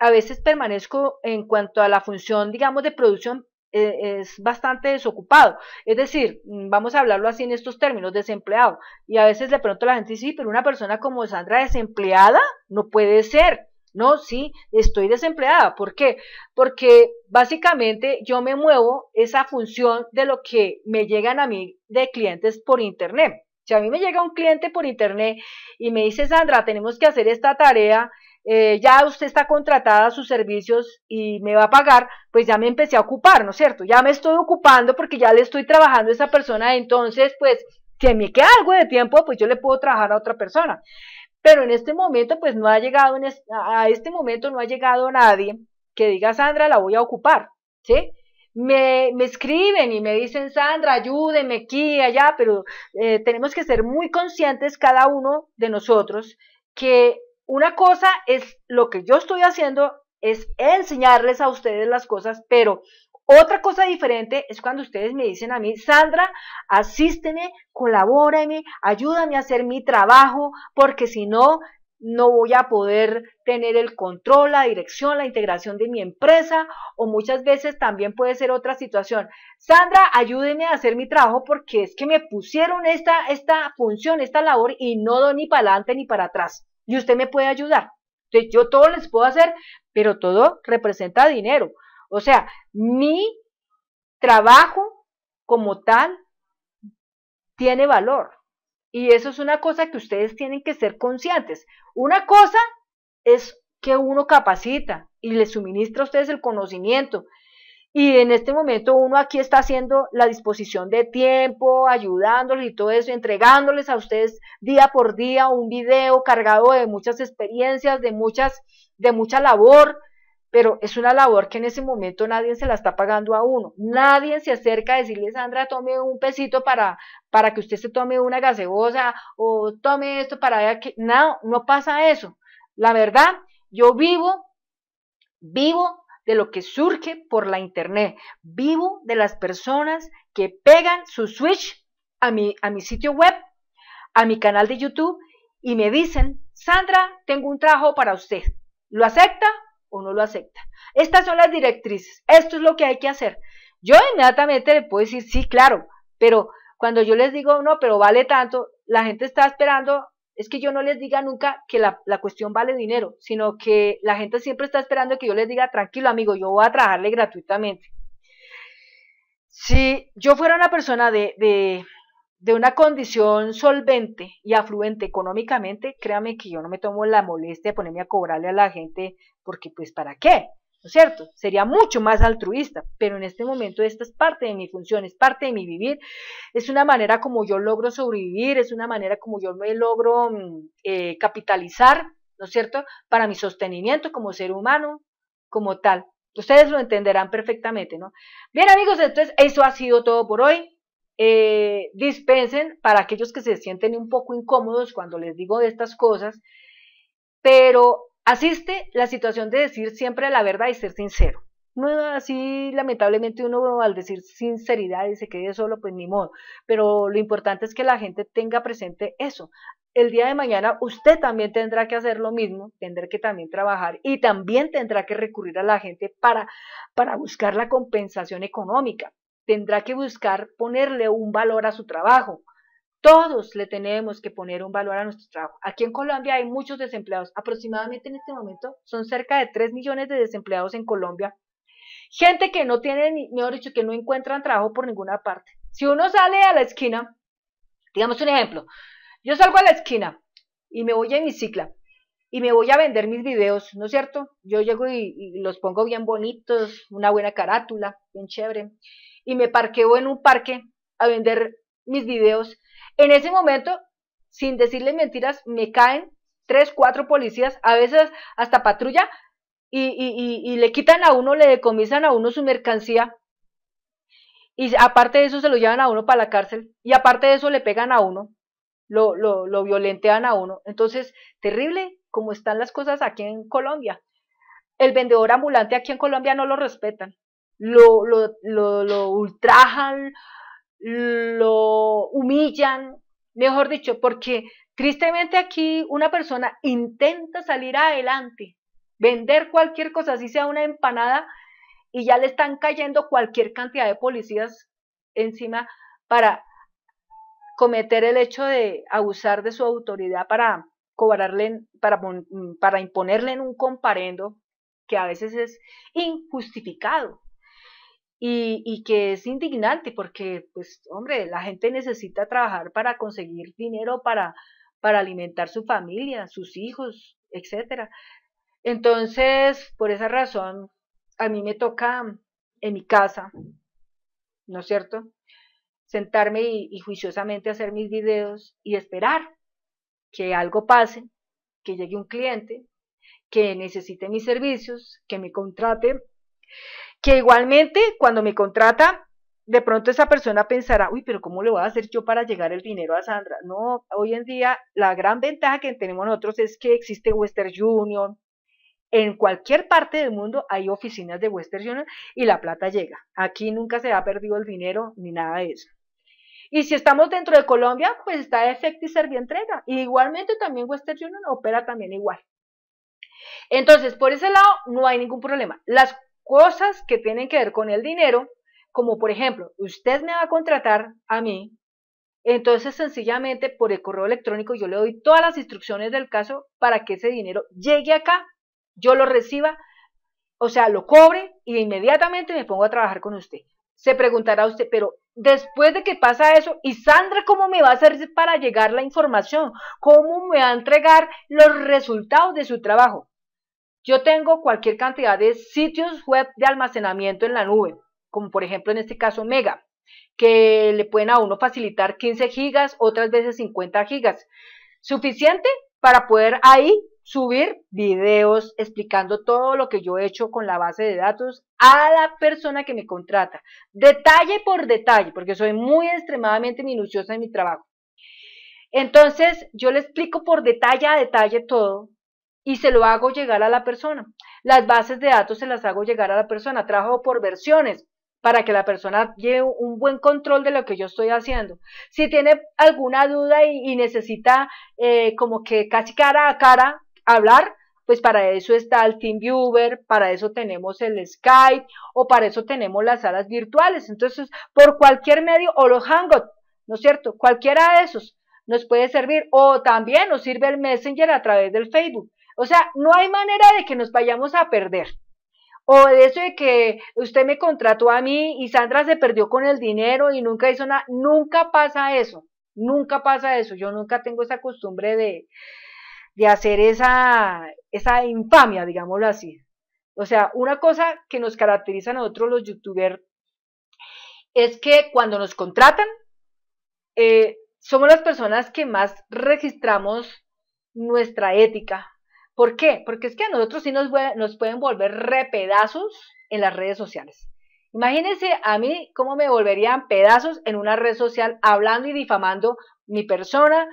a veces permanezco en cuanto a la función, digamos, de producción, eh, es bastante desocupado. Es decir, mm, vamos a hablarlo así en estos términos, desempleado. Y a veces pregunto a la gente sí, pero una persona como Sandra desempleada no puede ser. No, sí, estoy desempleada. ¿Por qué? Porque básicamente yo me muevo esa función de lo que me llegan a mí de clientes por Internet. Si a mí me llega un cliente por Internet y me dice, Sandra, tenemos que hacer esta tarea, eh, ya usted está contratada a sus servicios y me va a pagar, pues ya me empecé a ocupar, ¿no es cierto? Ya me estoy ocupando porque ya le estoy trabajando a esa persona, entonces, pues, si me queda algo de tiempo, pues yo le puedo trabajar a otra persona. Pero en este momento, pues no ha llegado, en a este momento no ha llegado nadie que diga, Sandra, la voy a ocupar, ¿sí? Me, me, escriben y me dicen, Sandra, ayúdeme aquí, allá, pero eh, tenemos que ser muy conscientes cada uno de nosotros que una cosa es lo que yo estoy haciendo, es enseñarles a ustedes las cosas, pero otra cosa diferente es cuando ustedes me dicen a mí, Sandra, asísteme, colabórame, ayúdame a hacer mi trabajo, porque si no, no voy a poder tener el control, la dirección, la integración de mi empresa o muchas veces también puede ser otra situación. Sandra, ayúdeme a hacer mi trabajo porque es que me pusieron esta, esta función, esta labor y no doy ni para adelante ni para atrás. Y usted me puede ayudar. yo todo les puedo hacer, pero todo representa dinero. O sea, mi trabajo como tal tiene valor. Y eso es una cosa que ustedes tienen que ser conscientes. Una cosa es que uno capacita y le suministra a ustedes el conocimiento. Y en este momento uno aquí está haciendo la disposición de tiempo, ayudándoles y todo eso, entregándoles a ustedes día por día un video cargado de muchas experiencias, de muchas, de mucha labor, pero es una labor que en ese momento nadie se la está pagando a uno. Nadie se acerca a decirle, Sandra, tome un pesito para, para que usted se tome una gaseosa o tome esto para que... No, no pasa eso. La verdad, yo vivo, vivo de lo que surge por la internet. Vivo de las personas que pegan su switch a mi, a mi sitio web, a mi canal de YouTube y me dicen, Sandra, tengo un trabajo para usted. ¿Lo acepta no lo acepta. Estas son las directrices, esto es lo que hay que hacer. Yo inmediatamente le puedo decir, sí, claro, pero cuando yo les digo, no, pero vale tanto, la gente está esperando, es que yo no les diga nunca que la, cuestión vale dinero, sino que la gente siempre está esperando que yo les diga, tranquilo amigo, yo voy a trabajarle gratuitamente. Si yo fuera una persona de, de de una condición solvente y afluente económicamente, créame que yo no me tomo la molestia de ponerme a cobrarle a la gente, porque pues para qué, ¿no es cierto? Sería mucho más altruista, pero en este momento esta es parte de mi función, es parte de mi vivir, es una manera como yo logro sobrevivir, es una manera como yo me logro mm, eh, capitalizar, ¿no es cierto?, para mi sostenimiento como ser humano, como tal. Ustedes lo entenderán perfectamente, ¿no? Bien amigos, entonces eso ha sido todo por hoy. Eh, dispensen para aquellos que se sienten un poco incómodos cuando les digo de estas cosas, pero asiste la situación de decir siempre la verdad y ser sincero. No así, lamentablemente uno al decir sinceridad y se quede solo, pues ni modo. Pero lo importante es que la gente tenga presente eso. El día de mañana usted también tendrá que hacer lo mismo, tendrá que también trabajar y también tendrá que recurrir a la gente para, para buscar la compensación económica tendrá que buscar ponerle un valor a su trabajo. Todos le tenemos que poner un valor a nuestro trabajo. Aquí en Colombia hay muchos desempleados. Aproximadamente en este momento son cerca de 3 millones de desempleados en Colombia. Gente que no tiene, mejor dicho, que no encuentran trabajo por ninguna parte. Si uno sale a la esquina, digamos un ejemplo, yo salgo a la esquina y me voy en mi cicla y me voy a vender mis videos, ¿no es cierto? Yo llego y, y los pongo bien bonitos, una buena carátula, bien chévere y me parqueo en un parque a vender mis videos, en ese momento, sin decirle mentiras, me caen tres, cuatro policías, a veces hasta patrulla, y, le quitan a uno, le decomisan a uno su mercancía, y aparte de eso se lo llevan a uno para la cárcel, y aparte de eso le pegan a uno, lo, lo, lo violentean a uno. Entonces, terrible como están las cosas aquí en Colombia. El vendedor ambulante aquí en Colombia no lo respetan lo, lo, lo, ultrajan, lo humillan, mejor dicho, porque tristemente aquí una persona intenta salir adelante, vender cualquier cosa, así sea una empanada, y ya le están cayendo cualquier cantidad de policías encima para cometer el hecho de abusar de su autoridad para cobrarle, para, para imponerle en un comparendo que a veces es injustificado y, que es indignante porque, pues, hombre, la gente necesita trabajar para conseguir dinero para, para alimentar su familia, sus hijos, etcétera. Entonces, por esa razón, a mí me toca en mi casa, ¿no es cierto? Sentarme y, y juiciosamente hacer mis videos y esperar que algo pase, que llegue un cliente, que necesite mis servicios, que me contrate que igualmente cuando me contrata, de pronto esa persona pensará, uy, pero ¿cómo le voy a hacer yo para llegar el dinero a Sandra? No, hoy en día la gran ventaja que tenemos nosotros es que existe Western Union. En cualquier parte del mundo hay oficinas de Western Union y la plata llega. Aquí nunca se ha perdido el dinero ni nada de eso. Y si estamos dentro de Colombia, pues está Efecto y Servientrega. Y igualmente también Western Union opera también igual. Entonces, por ese lado no hay ningún problema. Las cosas que tienen que ver con el dinero, como por ejemplo, usted me va a contratar a mí, entonces sencillamente por el correo electrónico yo le doy todas las instrucciones del caso para que ese dinero llegue acá, yo lo reciba, o sea, lo cobre y inmediatamente me pongo a trabajar con usted. Se preguntará usted, pero después de que pasa eso, ¿y Sandra cómo me va a hacer para llegar la información? ¿Cómo me va a entregar los resultados de su trabajo? Yo tengo cualquier cantidad de sitios web de almacenamiento en la nube, como por ejemplo en este caso Mega, que le pueden a uno facilitar 15 gigas, otras veces 50 gigas. Suficiente para poder ahí subir videos explicando todo lo que yo he hecho con la base de datos a la persona que me contrata, detalle por detalle, porque soy muy extremadamente minuciosa en mi trabajo. Entonces, yo le explico por detalle a detalle todo y se lo hago llegar a la persona. Las bases de datos se las hago llegar a la persona. Trabajo por versiones para que la persona lleve un buen control de lo que yo estoy haciendo. Si tiene alguna duda y, necesita eh, como que casi cara a cara hablar, pues para eso está el TeamViewer, para eso tenemos el Skype o para eso tenemos las salas virtuales. Entonces, por cualquier medio o los Hangouts, ¿no es cierto? Cualquiera de esos nos puede servir o también nos sirve el Messenger a través del Facebook. O sea, no hay manera de que nos vayamos a perder. O de eso de que usted me contrató a mí y Sandra se perdió con el dinero y nunca hizo nada. Nunca pasa eso. Nunca pasa eso. Yo nunca tengo esa costumbre de, hacer esa, esa infamia, digámoslo así. O sea, una cosa que nos caracteriza a nosotros los youtubers es que cuando nos contratan, eh, somos las personas que más registramos nuestra ética, ¿Por qué? Porque es que a nosotros sí nos, pueden volver pedazos en las redes sociales. Imagínense a mí cómo me volverían pedazos en una red social hablando y difamando mi persona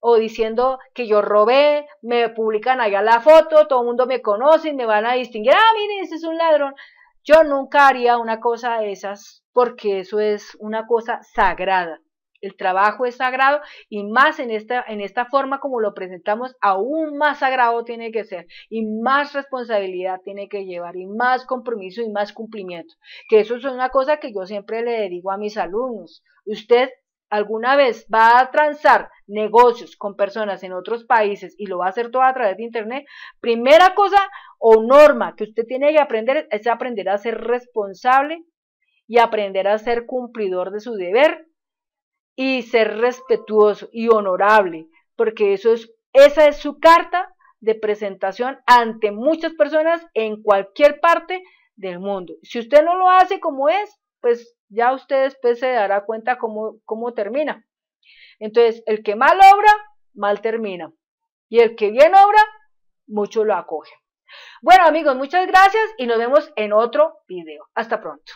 o diciendo que yo robé, me publican allá la foto, todo el mundo me conoce y me van a distinguir, ah, mire, ese es un ladrón. Yo nunca haría una cosa de esas porque eso es una cosa sagrada. El trabajo es sagrado y más en esta, en esta forma como lo presentamos, aún más sagrado tiene que ser y más responsabilidad tiene que llevar y más compromiso y más cumplimiento. Que eso es una cosa que yo siempre le digo a mis alumnos. Usted alguna vez va a transar negocios con personas en otros países y lo va a hacer todo a través de Internet, primera cosa o norma que usted tiene que aprender es aprender a ser responsable y aprender a ser cumplidor de su deber y ser respetuoso y honorable, porque eso es, esa es su carta de presentación ante muchas personas en cualquier parte del mundo. Si usted no lo hace como es, pues ya usted después se dará cuenta cómo, cómo termina. Entonces, el que mal obra, mal termina. Y el que bien obra, mucho lo acoge. Bueno amigos, muchas gracias y nos vemos en otro video. Hasta pronto.